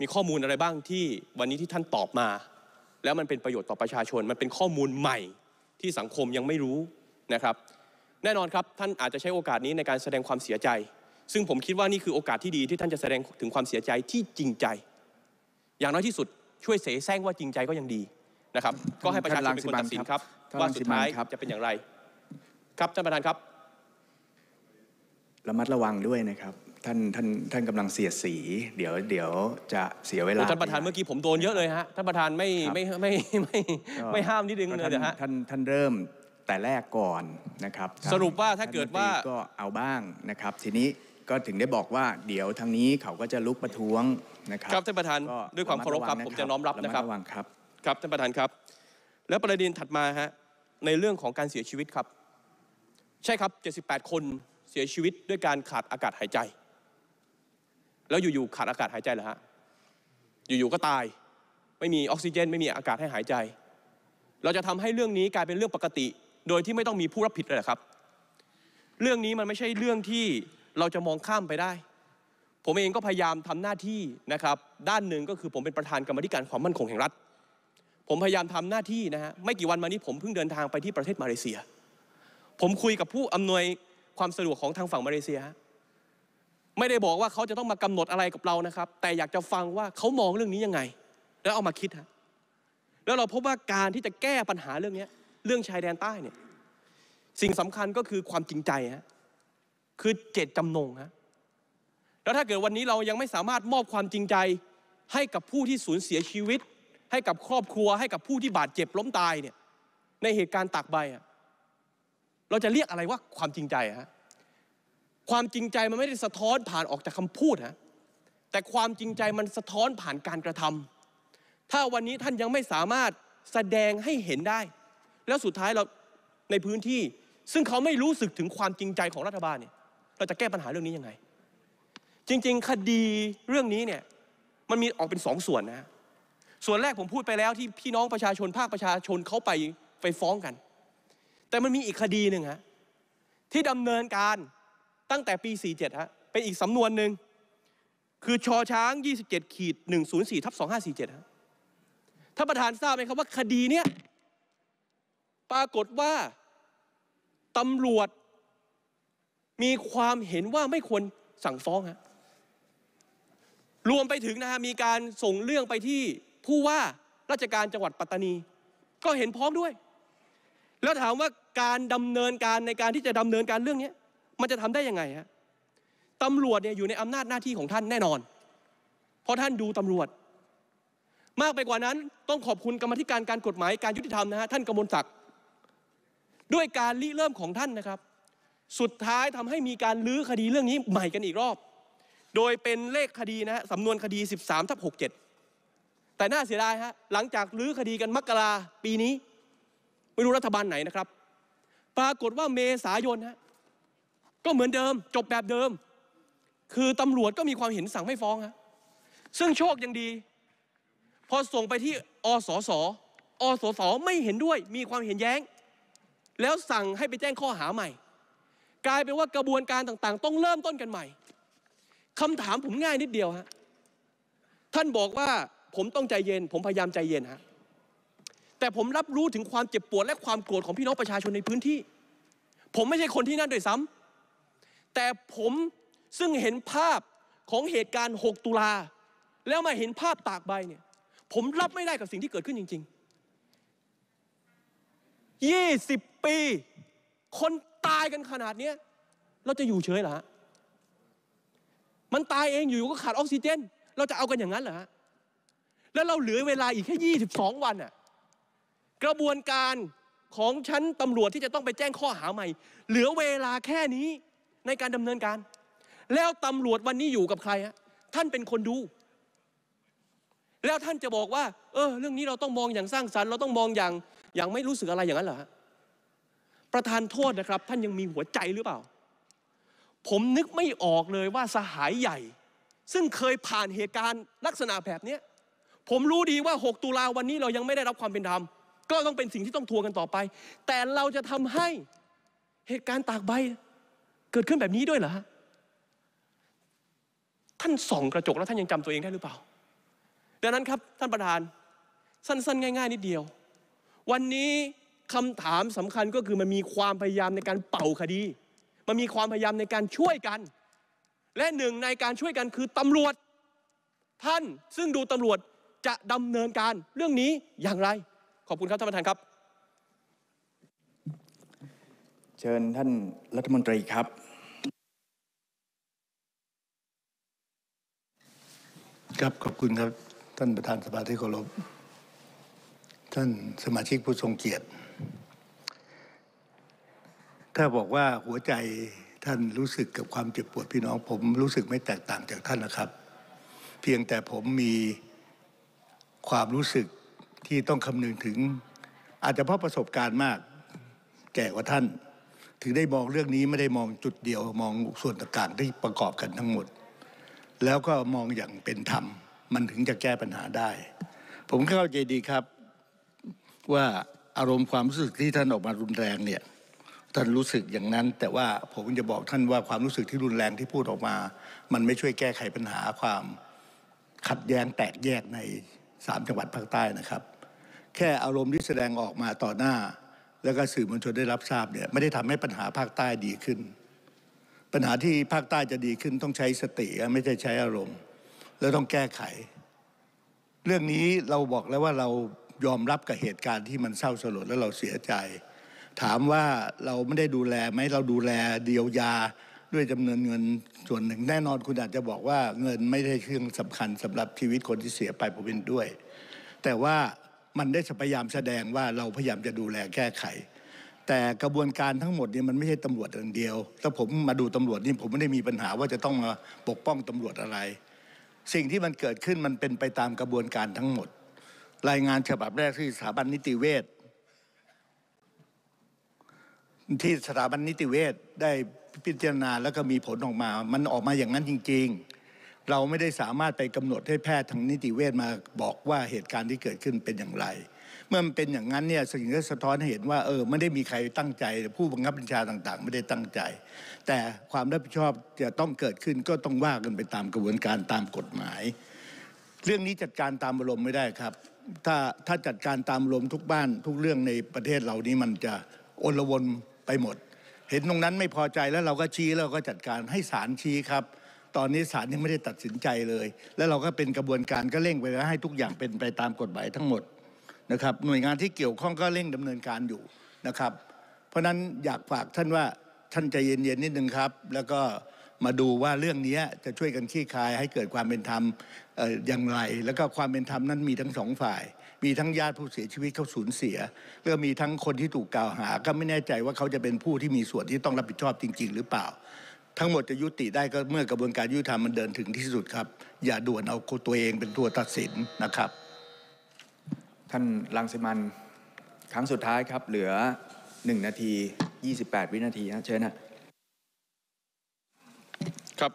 มีข้อมูลอะไรบ้างที่วันนี้ที่ท่านตอบมา แล้วมันเป็นประโยชน์ต่อประชาชน มันเป็นข้อมูลใหม่ที่สังคมยังไม่รู้นะครับ แน่นอนครับท่านอาจจะใช้โอกาสนี้ในการแสดงความเสียใจ ซึ่งผมคิดว่านี่คือโอกาสที่ดีที่ท่านจะแสดงถึงความเสียใจที่จริงใจ อย่างน้อยที่สุดช่วยเสแสร้งว่าจริงใจก็ยังดีนะครับ ก็ให้ประชาชนเป็นคนตัดสินครับ ว่าสุดท้ายจะเป็นอย่างไร ครับท่านประธานครับระมัดระวังด้วยนะครับ ท่านท่านท่านกำลังเสียสี เดี๋ยวเดี๋ยวจะเสียเวลาท่านประธานเมื่อกี้ผมโดนเยอะเลยฮะท่านประธานไม่ไม่ไม่ไม่ไม่ห้ามนิดนึงเลยฮะท่านท่านเริ่มแต่แรกก่อนนะครับ สรุปว่าถ้าเกิดว่าก็เอาบ้างนะครับ ทีนี้ก็ถึงได้บอกว่าเดี๋ยวทางนี้เขาก็จะลุกประท้วงนะครับ ครับท่านประธานด้วยความเคารพครับผมจะน้อมรับนะครับมัดวังครับครับท่านประธานครับ แล้วประเด็นถัดมาฮะในเรื่องของการเสียชีวิตครับ ใช่ครับ 78 คนเสียชีวิตด้วยการขาดอากาศหายใจ แล้วอยู่ๆขาดอากาศหายใจเหรอฮะอยู่ๆก็ตาย ไม่มีออกซิเจนไม่มีอากาศให้หายใจ เราจะทำให้เรื่องนี้กลายเป็นเรื่องปกติ โดยที่ไม่ต้องมีผู้รับผิดเลยเหรอครับ เรื่องนี้มันไม่ใช่เรื่องที่เราจะมองข้ามไปได้ ผมเองก็พยายามทำหน้าที่นะครับ ด้านหนึ่งก็คือผมเป็นประธานกรรมธิการความมั่นคงแห่งรัฐ ผมพยายามทำหน้าที่นะฮะไม่กี่วันมานี้ผมเพิ่งเดินทางไปที่ประเทศมาเลเซีย ผมคุยกับผู้อำนวยความสะดวกของทางฝั่งมาเลเซีย ไม่ได้บอกว่าเขาจะต้องมากำหนดอะไรกับเรานะครับ แต่อยากจะฟังว่าเขามองเรื่องนี้ยังไง แล้วเอามาคิดฮะแล้วเราพบว่าการที่จะแก้ปัญหาเรื่องนี้เรื่องชายแดนใต้เนี่ยสิ่งสำคัญก็คือความจริงใจฮะคือเจตจำนงฮะแล้วถ้าเกิดวันนี้เรายังไม่สามารถมอบความจริงใจให้กับผู้ที่สูญเสียชีวิต ให้กับครอบครัว ให้กับผู้ที่บาดเจ็บล้มตายเนี่ยในเหตุการณ์ตักใบอะเราจะเรียกอะไรว่าความจริงใจฮะความจริงใจมันไม่ได้สะท้อนผ่านออกจากคำพูดฮะแต่ความจริงใจมันสะท้อนผ่านการกระทำถ้าวันนี้ท่านยังไม่สามารถแสดงให้เห็นได้ แล้วสุดท้ายเราในพื้นที่ ซึ่งเขาไม่รู้สึกถึงความจริงใจของรัฐบาลเนี่ยเราจะแก้ปัญหาเรื่องนี้ยังไง จริง ๆ คดีเรื่องนี้เนี่ย มันมีออกเป็นสองส่วนนะ ส่วนแรกผมพูดไปแล้วที่พี่น้องประชาชนภาคประชาชนเขาไปไปฟ้องกัน แต่มันมีอีกคดีหนึ่งฮะ ที่ดำเนินการตั้งแต่ปี 47 ฮะ เป็นอีกสำนวนหนึ่ง คือชอช้าง 27ขีด104ทับ2547 ฮะท่านประธานทราบไหมครับว่าคดีเนี้ยปรากฏว่าตำรวจมีความเห็นว่าไม่ควรสั่งฟ้องฮะรวมไปถึงนะฮะมีการส่งเรื่องไปที่ผู้ว่าราชการจังหวัดปัตตานี ก็เห็นพร้อมด้วย แล้วถามว่าการดำเนินการในการที่จะดำเนินการเรื่องนี้มันจะทำได้ยังไงฮะตำรวจเนี่ยอยู่ในอำนาจหน้าที่ของท่านแน่นอน เพราะท่านดูตำรวจ มากไปกว่านั้นต้องขอบคุณกรรมธิการการกฎหมาย การยุติธรรมนะฮะท่านกมลศักดิ์ด้วยการริเริ่มของท่านนะครับสุดท้ายทำให้มีการลื้อคดีเรื่องนี้ใหม่กันอีกรอบ โดยเป็นเลขคดีนะฮะ สำนวนคดี 13ทับ67 แต่น่าเสียดายฮะ หลังจากลื้อคดีกันมกราปีนี้ ไม่รู้รัฐบาลไหนนะครับ ปรากฏว่าเมษายนฮะ ก็เหมือนเดิมจบแบบเดิม คือตำรวจก็มีความเห็นสั่งไม่ฟ้องฮะ ซึ่งโชคยังดี พอส่งไปที่อสส อสสไม่เห็นด้วยมีความเห็นแย้ง แล้วสั่งให้ไปแจ้งข้อหาใหม่กลายเป็นว่ากระบวนการต่าง ๆ ต้องเริ่มต้นกันใหม่คำถามผมง่ายนิดเดียวฮะ ท่านบอกว่าผมต้องใจเย็น ผมพยายามใจเย็นฮะ แต่ผมรับรู้ถึงความเจ็บปวดและความโกรธของพี่ น้องประชาชนในพื้นที่ ผมไม่ใช่คนที่นั่นด้วยซ้ำ แต่ผมซึ่งเห็นภาพของเหตุการณ์ 6 ตุลา แล้วมาเห็นภาพตากใบเนี่ย ผมรับไม่ได้กับสิ่งที่เกิดขึ้นจริงๆ 20 ปีคนตายกันขนาดเนี้ยเราจะอยู่เฉยเหรอฮะ มันตายเองอยู่ก็ขาดออกซิเจน เราจะเอากันอย่างนั้นเหรอฮะ แล้วเราเหลือเวลาอีกแค่ 22 วันอะกระบวนการของ ชั้นตำรวจที่จะต้องไปแจ้งข้อหาใหม่ เหลือเวลาแค่นี้ในการดำเนินการ แล้วตำรวจวันนี้อยู่กับใครฮะ ท่านเป็นคนดู แล้วท่านจะบอกว่า เออเรื่องนี้เราต้องมองอย่างสร้างสรรค์ เราต้องมองอย่าง อย่างไม่รู้สึกอะไรอย่างนั้นเหรอฮะประธานโทษนะครับ ท่านยังมีหัวใจหรือเปล่า ผมนึกไม่ออกเลยว่าสหายใหญ่ ซึ่งเคยผ่านเหตุการณ์ ลักษณะแบบนี้ผมรู้ดีว่า 6ตุลาวันนี้เรายังไม่ได้รับความเป็นธรรมก็ต้องเป็นสิ่งที่ต้องทวงกันต่อไป แต่เราจะทำให้เหตุการณ์ตากใบเกิดขึ้นแบบนี้ด้วยเหรอฮะท่านส่องกระจกแล้วท่านยังจำตัวเองได้หรือเปล่าดังนั้นครับท่านประธาน สั้น ๆ ง่าย ๆนิดเดียว วันนี้คำถามสำคัญก็คือมันมีความพยายามในการเป่าคดี มันมีความพยายามในการช่วยกัน และหนึ่งในการช่วยกันคือตำรวจ ท่านซึ่งดูตำรวจจะดำเนินการเรื่องนี้อย่างไร ขอบคุณครับท่านประธานครับ เชิญท่านรัฐมนตรีครับ ครับ ขอบคุณครับท่านประธานสภาที่เคารพ ท่านสมาชิกผู้ทรงเกียรติถ้าบอกว่าหัวใจท่านรู้สึกกับความเจ็บปวดพี่น้อง ผมรู้สึกไม่แตกต่างจากท่านนะครับ เพียงแต่ผมมีความรู้สึกที่ต้องคำนึงถึง อาจจะเพราะประสบการณ์มากแก่กว่าท่าน ถึงได้มองเรื่องนี้ไม่ได้มองจุดเดียวมองส่วนต่างๆที่ประกอบกันทั้งหมด แล้วก็มองอย่างเป็นธรรม มันถึงจะแก้ปัญหาได้ ผมเข้าใจดีครับ ว่าอารมณ์ความรู้สึกที่ท่านออกมารุนแรงเนี่ยท่านรู้สึกอย่างนั้น แต่ว่าผมจะบอกท่านว่าความรู้สึกที่รุนแรงที่พูดออกมา มันไม่ช่วยแก้ไขปัญหาความ ขัดแย้งแตกแยกในสามจังหวัดภาคใต้นะครับ แค่อารมณ์ที่แสดงออกมาต่อหน้า แล้วก็สื่อมวลชนได้รับทราบเนี่ยไม่ได้ทำให้ปัญหาภาคใต้ดีขึ้น ปัญหาที่ภาคใต้จะดีขึ้น ต้องใช้สติไม่ใช่ใช้อารมณ์แล้วต้องแก้ไข เรื่องนี้เราบอกแล้วว่าเรายอมรับกับเหตุการณ์ที่มันเศร้าสลดและเราเสียใจถามว่าเราไม่ได้ดูแลไหมเราดูแลเดียวยาด้วยจำนวนเงินส่วนหนึ่ง แน่นอนคุณอาจจะบอกว่าเงินไม่ใช่เครื่องสำคัญสำหรับชีวิตคนที่เสียไปผมเป็นด้วย แต่ว่ามันได้พยายามแสดงว่าเราพยายามจะดูแลแก้ไข แต่กระบวนการทั้งหมดนี่มันไม่ใช่ตำรวจอย่างเดียว ถ้าผมมาดูตำรวจนี่ผมไม่ได้มีปัญหาว่าจะต้องมาปกป้องตำรวจอะไร สิ่งที่มันเกิดขึ้นมันเป็นไปตามกระบวนการทั้งหมด รายงานฉบับแรกที่สถาบันนิติเวชที่สถาบันนิติเวศได้พิจารณาแล้วก็มีผลออกมา มันออกมาอย่างนั้นจริงๆ เราไม่ได้สามารถไปกำหนดให้แพทย์ทางนิติเวศมาบอกว่าเหตุการณ์ที่เกิดขึ้นเป็นอย่างไร เมื่อมันเป็นอย่างนั้นเนี่ยสิ่งที่สะท้อนให้เห็นว่าเออไม่ได้มีใครตั้งใจผู้บังคับบัญชาต่างๆ ไม่ได้ตั้งใจ แต่ความรับผิดชอบจะต้องเกิดขึ้นก็ต้องว่ากันไปตามกระบวนการตามกฎหมาย เรื่องนี้จัดการตามอารมณ์ไม่ได้ครับ ถ้าถ้าจัดการตามอารมณ์ทุกบ้านทุกเรื่องในประเทศเหล่านี้มันจะโอนลวนไปหมด เห็นตรงนั้นไม่พอใจแล้วเราก็ชี้เราก็จัดการให้ศาลชี้ครับตอนนี้ศาลยังไม่ได้ตัดสินใจเลย แล้วเราก็เป็นกระบวนการก็เร่งไปแล้วให้ทุกอย่างเป็นไปตามกฎหมายทั้งหมดนะครับหน่วยงานที่เกี่ยวข้องก็เร่งดำเนินการอยู่นะครับเพราะฉะนั้นอยากฝากท่านว่าท่านใจเย็น ๆ นิดนึงครับ แล้วก็มาดูว่าเรื่องนี้จะช่วยกันคลี่คลายให้เกิดความเป็นธรรมอย่างไร แล้วก็ความเป็นธรรมนั้นมีทั้งสองฝ่ายมีทั้งญาติผู้เสียชีวิตเขาสูญเสียแล้วมีทั้งคนที่ถูกกล่าวหา ก็ไม่แน่ใจว่าเขาจะเป็นผู้ที่มีส่วนที่ต้องรับผิดชอบจริง ๆ หรือเปล่า ทั้งหมดจะยุติได้ก็เมื่อกระบวนการยุติธรรมมันเดินถึงที่สุดครับอย่าด่วนเอาตัวเองเป็นตัวตัดสินนะครับ ท่านลังสิมันครั้งสุดท้ายครับเหลือ 1 นาที 28 วินาทีนะเชิญนะครับ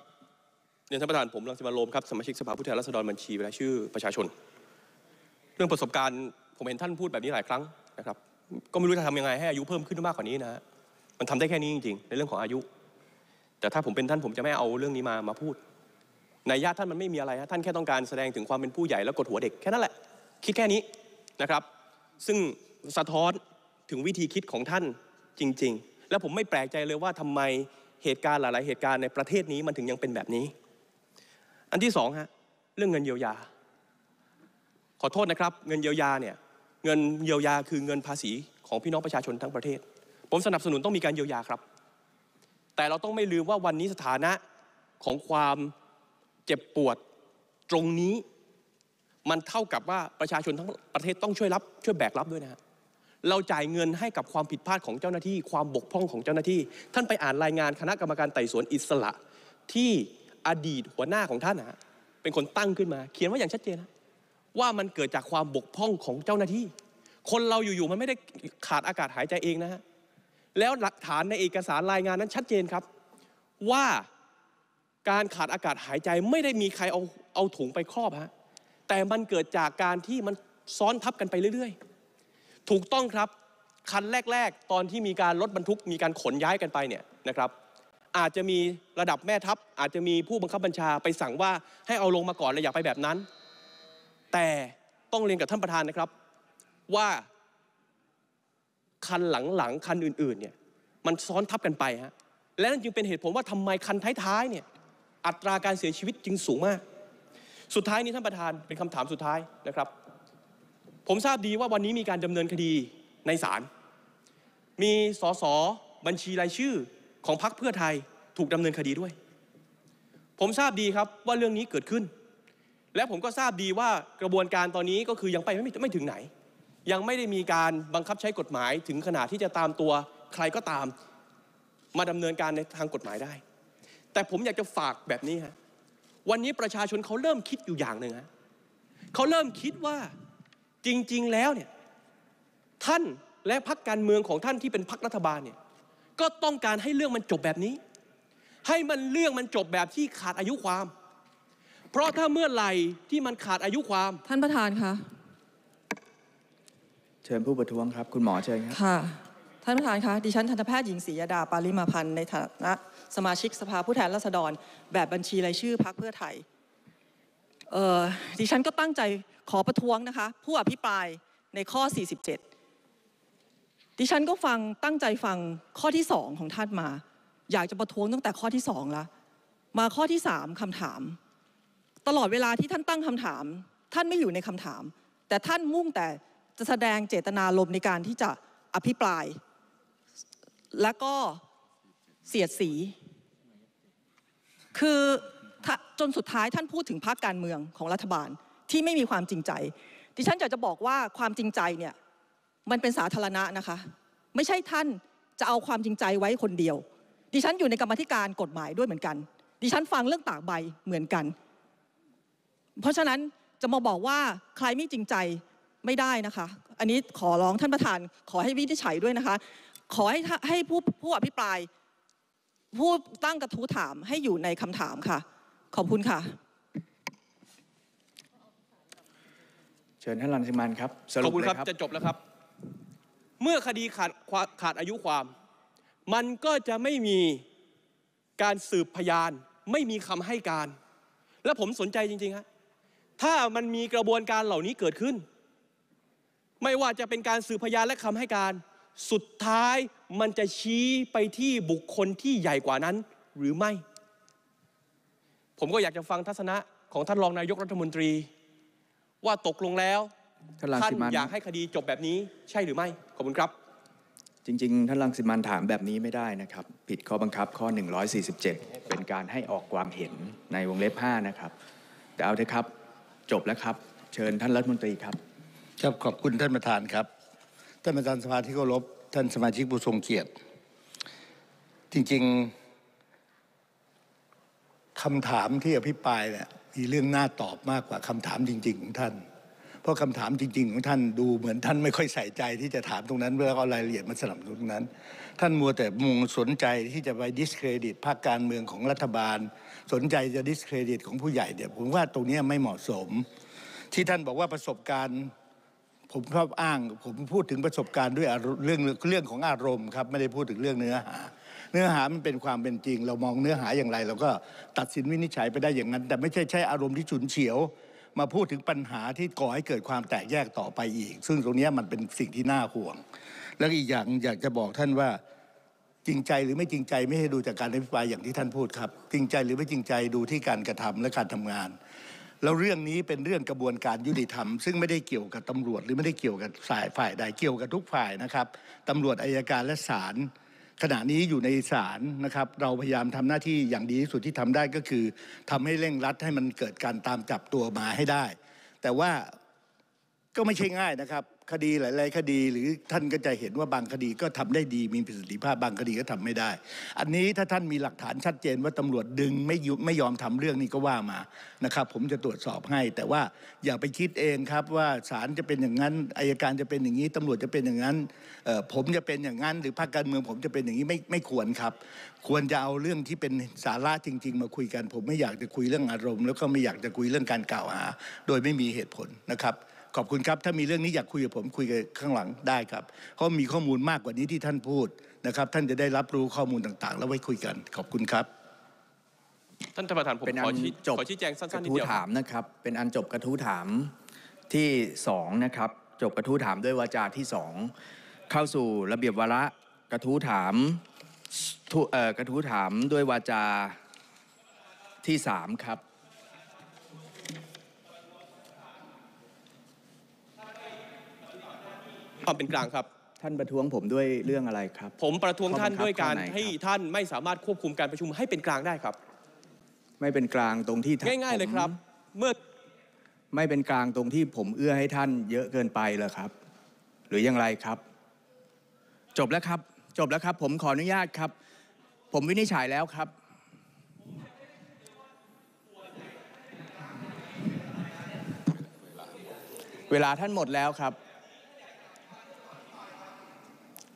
เรียนท่านประธานผมรังสิมันโรมครับสมาชิกสภาผู้แทนราษฎรบัญชีรายชื่อประชาชนรื่องประสบการณ์ผมเห็นท่านพูดแบบนี้หลายครั้งนะครับก็ไม่รู้จะทำยังไงให้อายุเพิ่มขึ้นมากกว่านี้นะฮะมันทำได้แค่นี้จริง ๆ ในเรื่องของอายุ แต่ถ้าผมเป็นท่านผมจะไม่เอาเรื่องนี้มามาพูด ในญาติท่านมันไม่มีอะไรฮะท่านแค่ต้องการแสดงถึงความเป็นผู้ใหญ่แล้วกดหัวเด็กแค่นั้นแหละคิดแค่นี้นะครับ ซึ่งสะท้อนถึงวิธีคิดของท่านจริง ๆ และผมไม่แปลกใจเลยว่าทำไมเหตุการณ์หลาย ๆเหตุการณ์ในประเทศนี้มันถึงยังเป็นแบบนี้ อันที่สองฮะเรื่องเงินเยียวยาขอโทษนะครับ เงินเยียวยาเนี่ยเงินเยียวยาคือเงินภาษีของพี่น้องประชาชนทั้งประเทศ ผมสนับสนุนต้องมีการเยียวยาครับ แต่เราต้องไม่ลืมว่าวันนี้สถานะของความเจ็บปวดตรงนี้ มันเท่ากับว่าประชาชนทั้งประเทศต้องช่วยรับช่วยแบกรับด้วยนะฮะเราจ่ายเงินให้กับความผิดพลาดของเจ้าหน้าที่ ความบกพร่องของเจ้าหน้าที่ ท่านไปอ่านรายงานคณะกรรมการไต่สวนอิสระที่อดีตหัวหน้าของท่านนะเป็นคนตั้งขึ้นมาเขียนว่าอย่างชัดเจนนะว่ามันเกิดจากความบกพร่องของเจ้าหน้าที่ คนเราอยู่ๆมันไม่ได้ขาดอากาศหายใจเองนะฮะ แล้วหลักฐานในเอกสารรายงานนั้นชัดเจนครับ ว่าการขาดอากาศหายใจ ไม่ได้มีใครเอาเอาถุงไปครอบฮะ แต่มันเกิดจากการที่มันซ้อนทับกันไปเรื่อยๆ ถูกต้องครับคันแรกๆตอนที่มีการรถบรรทุกมีการขนย้ายกันไปเนี่ยนะครับ อาจจะมีระดับแม่ทัพ อาจจะมีผู้บังคับบัญชาไปสั่งว่าให้เอาลงมาก่อนเลยอย่าไปแบบนั้นแต่ต้องเรียนกับท่านประธานนะครับว่าคันหลังๆ คันอื่นๆเนี่ยมันซ้อนทับกันไปฮะและนั่นจึงเป็นเหตุผลว่าทำไมคันท้ายๆเนี่ยอัตราการเสียชีวิตจึงสูงมาก สุดท้ายนี้ท่านประธานเป็นคำถามสุดท้ายนะครับ ผมทราบดีว่าวันนี้มีการดำเนินคดีในศาล มีสสบัญชีรายชื่อของพรรคเพื่อไทยถูกดำเนินคดีด้วย ผมทราบดีครับว่าเรื่องนี้เกิดขึ้นและผมก็ทราบดีว่ากระบวนการตอนนี้ก็คือยังไปไม่ถึงไหน ยังไม่ได้มีการบังคับใช้กฎหมายถึงขนาดที่จะตามตัวใครก็ตาม มาดำเนินการในทางกฎหมายได้ แต่ผมอยากจะฝากแบบนี้ฮะวันนี้ประชาชนเขาเริ่มคิดอยู่อย่างหนึ่งฮะเขาเริ่มคิดว่าจริงๆแล้วเนี่ยท่านและพักการเมืองของท่านที่เป็นพักรัฐบาลเนี่ยก็ต้องการให้เรื่องมันจบแบบนี้ ให้มันเรื่องมันจบแบบที่ขาดอายุความเพราะถ้าเมื่อไหร่ที่มันขาดอายุความท่านประธานคะเชิญผู้ประท้วงครับ คุณหมอเชิญครับค่ะท่านประธานคะดิฉันทันตแพทย์หญิงศรียดาปาริมาพันธ์ในฐานะสมาชิกสภาผู้แทนราษฎร แบบบัญชีรายชื่อพรรคเพื่อไทยเออดิฉันก็ตั้งใจขอประท้วงนะคะ ผู้อภิปรายในข้อ 47 ดิฉันก็ฟังตั้งใจฟังข้อที่สองของท่านมา อยากจะประท้วงตั้งแต่ข้อที่สองละมาข้อที่สามคำถามตลอดเวลาที่ท่านตั้งคำถาม ท่านไม่อยู่ในคำถาม แต่ท่านมุ่งแต่จะแสดงเจตนารมในการที่จะอภิปราย และก็เสียดสี คือจนสุดท้ายท่านพูดถึงพรรคการเมืองของรัฐบาลที่ไม่มีความจริงใจ ดิฉันอยากจะบอกว่าความจริงใจเนี่ยมันเป็นสาธารณะนะคะ ไม่ใช่ท่านจะเอาความจริงใจไว้คนเดียว ดิฉันอยู่ในกรรมธิการกฎหมายด้วยเหมือนกัน ดิฉันฟังเรื่องตากใบเหมือนกันเพราะฉะนั้นจะมาบอกว่าใครไม่จริงใจไม่ได้นะคะ อันนี้ขอร้องท่านประธาน ขอให้วินิจฉัยด้วยนะคะ ขอให้ให้ผู้ผู้อภิปราย ผู้ตั้งกระทู้ถามให้อยู่ในคำถามค่ะ ขอบคุณค่ะ เชิญท่านรังสิมันครับสขรุอปบคุณเลยครับครับ จะจบแล้วครับ เมื่อคดีขาดาขาดอายุความ มันก็จะไม่มีการสืบพยาน ไม่มีคำให้การ และผมสนใจจริงๆับถ้ามันมีกระบวนการเหล่านี้เกิดขึ้น ไม่ว่าจะเป็นการสืบพยานและคำให้การ สุดท้ายมันจะชี้ไปที่บุคคลที่ใหญ่กว่านั้นหรือไม่ ผมก็อยากจะฟังทัศนะของท่านรองนายกรัฐมนตรี ว่าตกลงแล้ว ท่านานนอยากให้คดีจบแบบนี้ ใช่หรือไม่ ขอบคุณครับ จริงๆ ท่านรังสิมันถามแบบนี้ไม่ได้นะครับ ผิดข้อบังคับข้อ 147 เป็นการให้ออกความเห็นในวงเล็บ5นะครับ แต่เอาเถอะครับจบแล้วครับเชิญท่านรัฐมนตรีครับครับขอบคุณท่านประธานครับท่านประธานสภาที่เคารพท่านสมาชิกผู้ทรงเกียรติ จริง ๆคำถามที่อภิปรายเนี่ยมีเรื่องน่าตอบมากกว่าคำถามจริงๆของท่านราะคำถามจริงๆของท่านดูเหมือนท่านไม่ค่อยใส่ใจที่จะถามตรงนั้นแล้วอารายละเอียดมาสลับตรงนั้น ท่านมัวแต่มุ่งสนใจที่จะไปดิสเครดิตภาคการเมืองของรัฐบาล สนใจจะดิสเครดิตของผู้ใหญ่เนี่ยผมว่าตรงนี้ไม่เหมาะสม ที่ท่านบอกว่าประสบการณ์ ผมชอบอ้างผมพูดถึงประสบการณ์ด้วยเรื่องเรื่องของอารมณ์ครับไม่ได้พูดถึงเรื่องเนื้อหา เนื้อหามันเป็นความเป็นจริง เรามองเนื้อหาอย่างไรเราก็ตัดสินวินิจฉัยไปได้อย่างนั้น แต่ไม่ใช่ใช้อารมณ์ที่ฉุนเฉียวมาพูดถึงปัญหาที่ก่อให้เกิดความแตกแยกต่อไปอีก ซึ่งตรงนี้มันเป็นสิ่งที่น่าห่วง และอีกอย่างอยากจะบอกท่านว่าจริงใจหรือไม่จริงใจไม่ให้ดูจากการอภิปรายอย่างที่ท่านพูดครับ จริงใจหรือไม่จริงใจดูที่การกระทำและการทำงานแล้วเรื่องนี้เป็นเรื่องกระบวนการยุติธรรม ซึ่งไม่ได้เกี่ยวกับตำรวจ หรือไม่ได้เกี่ยวกับสายฝ่ายใดเกี่ยวกับทุกฝ่ายนะครับตำรวจอายการและศาลขณะนี้อยู่ในศาลนะครับ เราพยายามทำหน้าที่อย่างดีที่สุดที่ทำได้ก็คือ ทำให้เร่งรัดให้มันเกิดการตามจับตัวมาให้ได้ แต่ว่าก็ไม่ใช่ง่ายนะครับคดีหลายๆ คดีหรือท่านก็จะเห็นว่าบางคดีก็ทำได้ดีมีประสิทธิภาพบางคดีก็ทำไม่ได้ อันนี้ถ้าท่านมีหลักฐานชัดเจนว่าตำรวจดึงไม่ยุไม่ยอมทำเรื่องนี้ก็ว่ามานะครับ ผมจะตรวจสอบให้ แต่ว่าอย่าไปคิดเองครับว่าศาลจะเป็นอย่างนั้นอายการจะเป็นอย่างนี้ ตำรวจจะเป็นอย่างนั้นผมจะเป็นอย่างนั้นหรือพรรคการเมืองผมจะเป็นอย่างนี้ไม่ไม่ควรครับ ควรจะเอาเรื่องที่เป็นสาระจริง ๆ มาคุยกันผมไม่อยากจะคุยเรื่องอารมณ์แล้วก็ไม่อยากจะคุยเรื่องการกล่าวหาโดยไม่มีเหตุผลนะครับขอบคุณครับถ้ามีเรื่องนี้ อยากคุยกับผมคุยกันข้างหลังได้ครับเพราะมีข้อมูลมากกว่านี้ที่ท่านพูดนะครับ ท่านจะได้รับรู้ข้อมูลต่างๆ แล้วไว้คุยกันขอบคุณครับ ท่านประธานผมนขอชี้จบขอชี้แจงสั้นๆนิดทเดียวรถามนะครับ เป็นอันจบกระทู้ถามที่สองนะครับ จบกระทู้ถามด้วยวาจาที่สองเข้าสู่ ระเบียบวาระกระทู้ถามกระทู้ถามด้วยวาจาที่สามครับความเป็นกลางครับท่านประท้วงผมด้วยเรื่องอะไรครับ ผมประท้วงท่านด้วยการให้ท่านไม่สามารถควบคุมการประชุมให้เป็นกลางได้ครับ ไม่เป็นกลางตรงที่ท่านง่ายๆเลยครับ เมื่อไม่เป็นกลางตรงที่ผมเอื้อให้ท่านเยอะเกินไปเลยครับ หรือยังไรครับ จบแล้วครับ จบแล้วครับ ผมขออนุญาตครับ ผมวินิจฉัยแล้วครับ เวลาท่านหมดแล้วครับ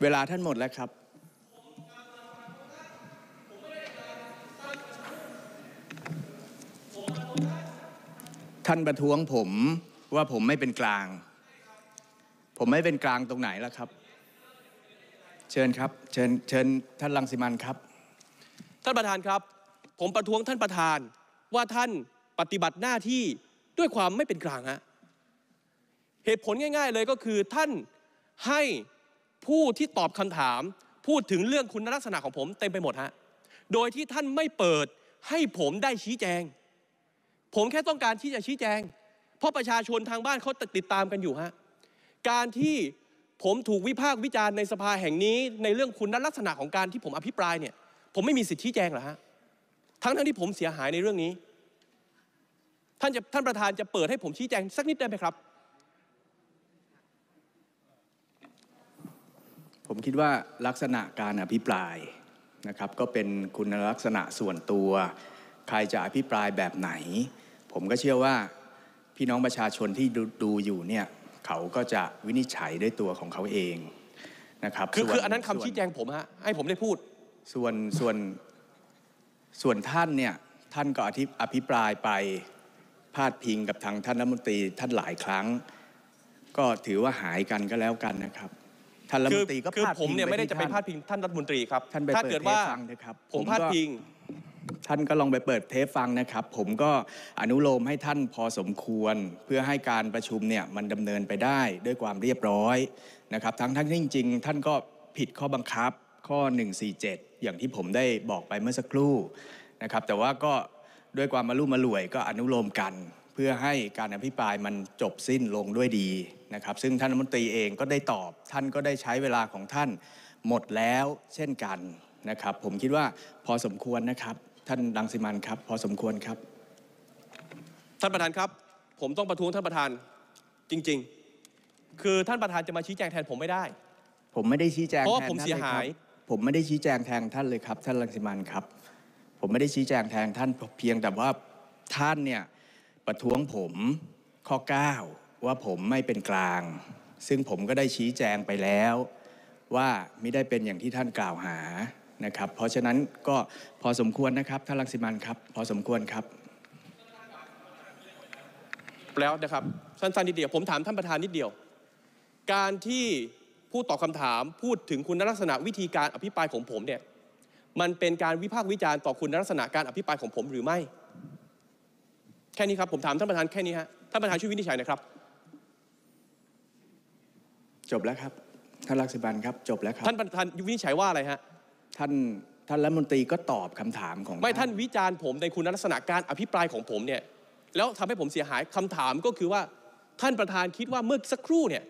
เวลาท่านหมดแล้วครับ ท่านประท้วงผมว่าผมไม่เป็นกลาง ผมไม่เป็นกลางตรงไหนแล้วครับ เชิญครับ เชิญ เชิญท่านลังสิมันครับ ท่านประธานครับ ผมประท้วงท่านประธานว่าท่านปฏิบัติหน้าที่ด้วยความไม่เป็นกลางฮะ เหตุผลง่าย ๆ เลยก็คือท่านให้ผู้ที่ตอบคำถามพูดถึงเรื่องคุณลักษณะของผมเต็มไปหมดฮะ โดยที่ท่านไม่เปิดให้ผมได้ชี้แจง ผมแค่ต้องการที่จะชี้แจง เพราะประชาชนทางบ้านเขาติดตามกันอยู่ฮะ การที่ผมถูกวิพากษ์วิจารณ์ในสภาแห่งนี้ในเรื่องคุณลักษณะของการที่ผมอภิปรายเนี่ย ผมไม่มีสิทธิ์ชี้แจงหรอฮะทั้งทั้งที่ผมเสียหายในเรื่องนี้ ท่านจะท่านประธานจะเปิดให้ผมชี้แจงสักนิดได้ไหมครับผมคิดว่าลักษณะการอภิปรายนะครับ ก็เป็นคุณลักษณะส่วนตัว ใครจะอภิปรายแบบไหน ผมก็เชื่อว่าพี่น้องประชาชนที่ดดูอยู่เนี่ยเขาก็จะวินิจฉัยด้วยตัวของเขาเองนะครับคือคืออันนั้นคำชี้แจงผมฮะให้ผมได้พูด ส่วนส่วนส่วนท่านเนี่ยท่านก็อธิอภิปรายไปพาดพิงกับทางท่านรัฐมนตรีท่านหลายครั้ง ก็ถือว่าหายกันก็แล้วกันนะครับท่านรัฐมนตรีก็คือผมเนี่ยไม่ได้จะไปพาดพิงท่านรัฐมนตรีครับท่านไปเปิดเทปฟังร่บผมพาดพิงท่านก็ลองไปเปิดเทปฟังนะครับ ผมก็อนุโลมให้ท่านพอสมควร เพื่อให้การประชุมเนี่ยมันดำเนินไปได้ ด้วยความเรียบร้อย นะครับ ทั้งทั้งที่จริง ๆ ท่านก็ผิดข้อบังคับข้อ 147 อย่างที่ผมได้บอกไปเมื่อสักครู่ นะครับ แต่ว่าก็ด้วยความมาลุ่มมาหลวยก็อนุโลมกันเพื่อให้การอภิปรายมันจบสิ้นลงด้วยดีนะครับ ซึ่งท่านรัฐมนตรีเองก็ได้ตอบ ท่านก็ได้ใช้เวลาของท่านหมดแล้วเช่นกันนะครับ ผมคิดว่าพอสมควรนะครับท่านดังสิมันครับ พอสมควรครับ ท่านประธานครับ ผมต้องประท้วงท่านประธานจริง ๆ คือท่านประธานจะมาชี้แจงแทนผมไม่ได้ ผมไม่ได้ชี้แจงเพราะแทนผมท่เสียหายผมไม่ได้ชี้แจงแทนท่านเลยครับท่านรังสิมันครับ ผมไม่ได้ชี้แจงแทนท่านเพียงแต่ว่าท่านเนี่ยประท้วงผมข้อ 9 ว่าผมไม่เป็นกลาง ซึ่งผมก็ได้ชี้แจงไปแล้ว ว่าไม่ได้เป็นอย่างที่ท่านกล่าวหานะครับ เพราะฉะนั้นก็พอสมควรนะครับท่านรังสิมันครับ พอสมควรครับ แล้วนะครับสั้น ๆ นิดเดียวผมถามท่านประธานนิดเดียว การที่ผู้ตอบคาถามพูดถึงคุณลักษณะวิธีการอภิปรายของผมเนี่ยมันเป็นการวิพากษ์วิจารณ์ต่อคุณลักษณะการอภิปรายของผมหรือไม่แค่นี้ครับผมถามท่านประธานแค่นี้ฮะท่านประธานช่วยวินิจฉัยนะครับ จบแล้วครับท่านรักษาบันครับ จบแล้วครับ ท่านประธานวินิจฉัยว่าอะไรฮะท่านท่านรัฐมนตรีก็ตอบคำถามของไม่ท่านวิจารณ์ผมในคุณลักษณะการอภิปรายของผมเนี่ย แล้วทำให้ผมเสียหายคำถามก็คือว่าท่านประธานคิดว่าเมื่อสักครู่เนี่ย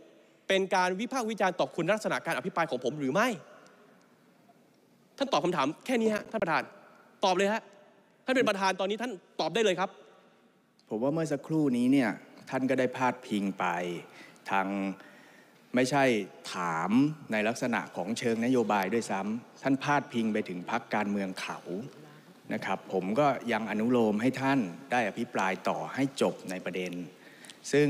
เป็นการวิพากษ์วิจารณ์ต่อคุณลักษณะการอภิปรายของผมหรือไม่ ท่านตอบคำถามแค่นี้ฮะท่านประธานตอบเลยฮะท่านเป็นประธานตอนนี้ท่านตอบได้เลยครับผมว่าเมื่อสักครู่นี้เนี่ยท่านก็ได้พาดพิงไป ทางไม่ใช่ถามในลักษณะของเชิงนโยบายด้วยซ้ำท่านพาดพิงไปถึงพักการเมืองเขานะครับผมก็ยังอนุโลมให้ท่านได้อภิปรายต่อให้จบในประเด็น ซึ่ง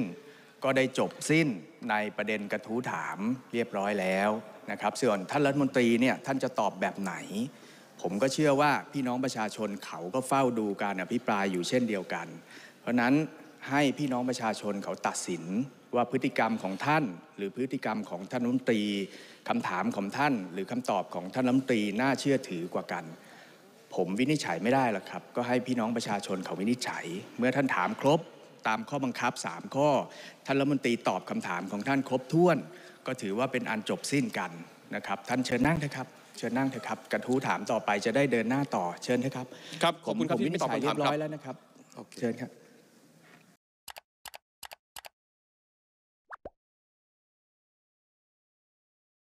ก็ได้จบสิ้นในประเด็นกระทู้ถามเรียบร้อยแล้วนะครับส่วนท่านรัฐมนตรีเนี่ยท่านจะตอบแบบไหน ผมก็เชื่อว่าพี่น้องประชาชนเขาก็เฝ้าดูการอภิปรายอยู่เช่นเดียวกันเพราะนั้นให้พี่น้องประชาชนเขาตัดสินว่าพฤติกรรมของท่านหรือพฤติกรรมของท่านรัฐมนตรีคำถามของท่านหรือคำตอบของท่านรัฐมนตรีน่าเชื่อถือกว่ากัน ผมวินิจฉัยไม่ได้หรอกครับ ก็ให้พี่น้องประชาชนเขาวินิจฉัย เมื่อท่านถามครบตามข้อบังคับ 3 ข้อ ท่านรัฐมนตรีตอบคำถามของท่านครบถ้วน ก็ถือว่าเป็นอันจบสิ้นกันนะครับ ท่านเชิญนั่งเถอะครับเชิญนั่งเถอะครับกระทู้ถามต่อไปจะได้เดินหน้าต่อเชิญเถอะครับ ครับขอบคุณครับที่ตอบคำถามเรียบร้อยแล้วนะครับเชิญครับ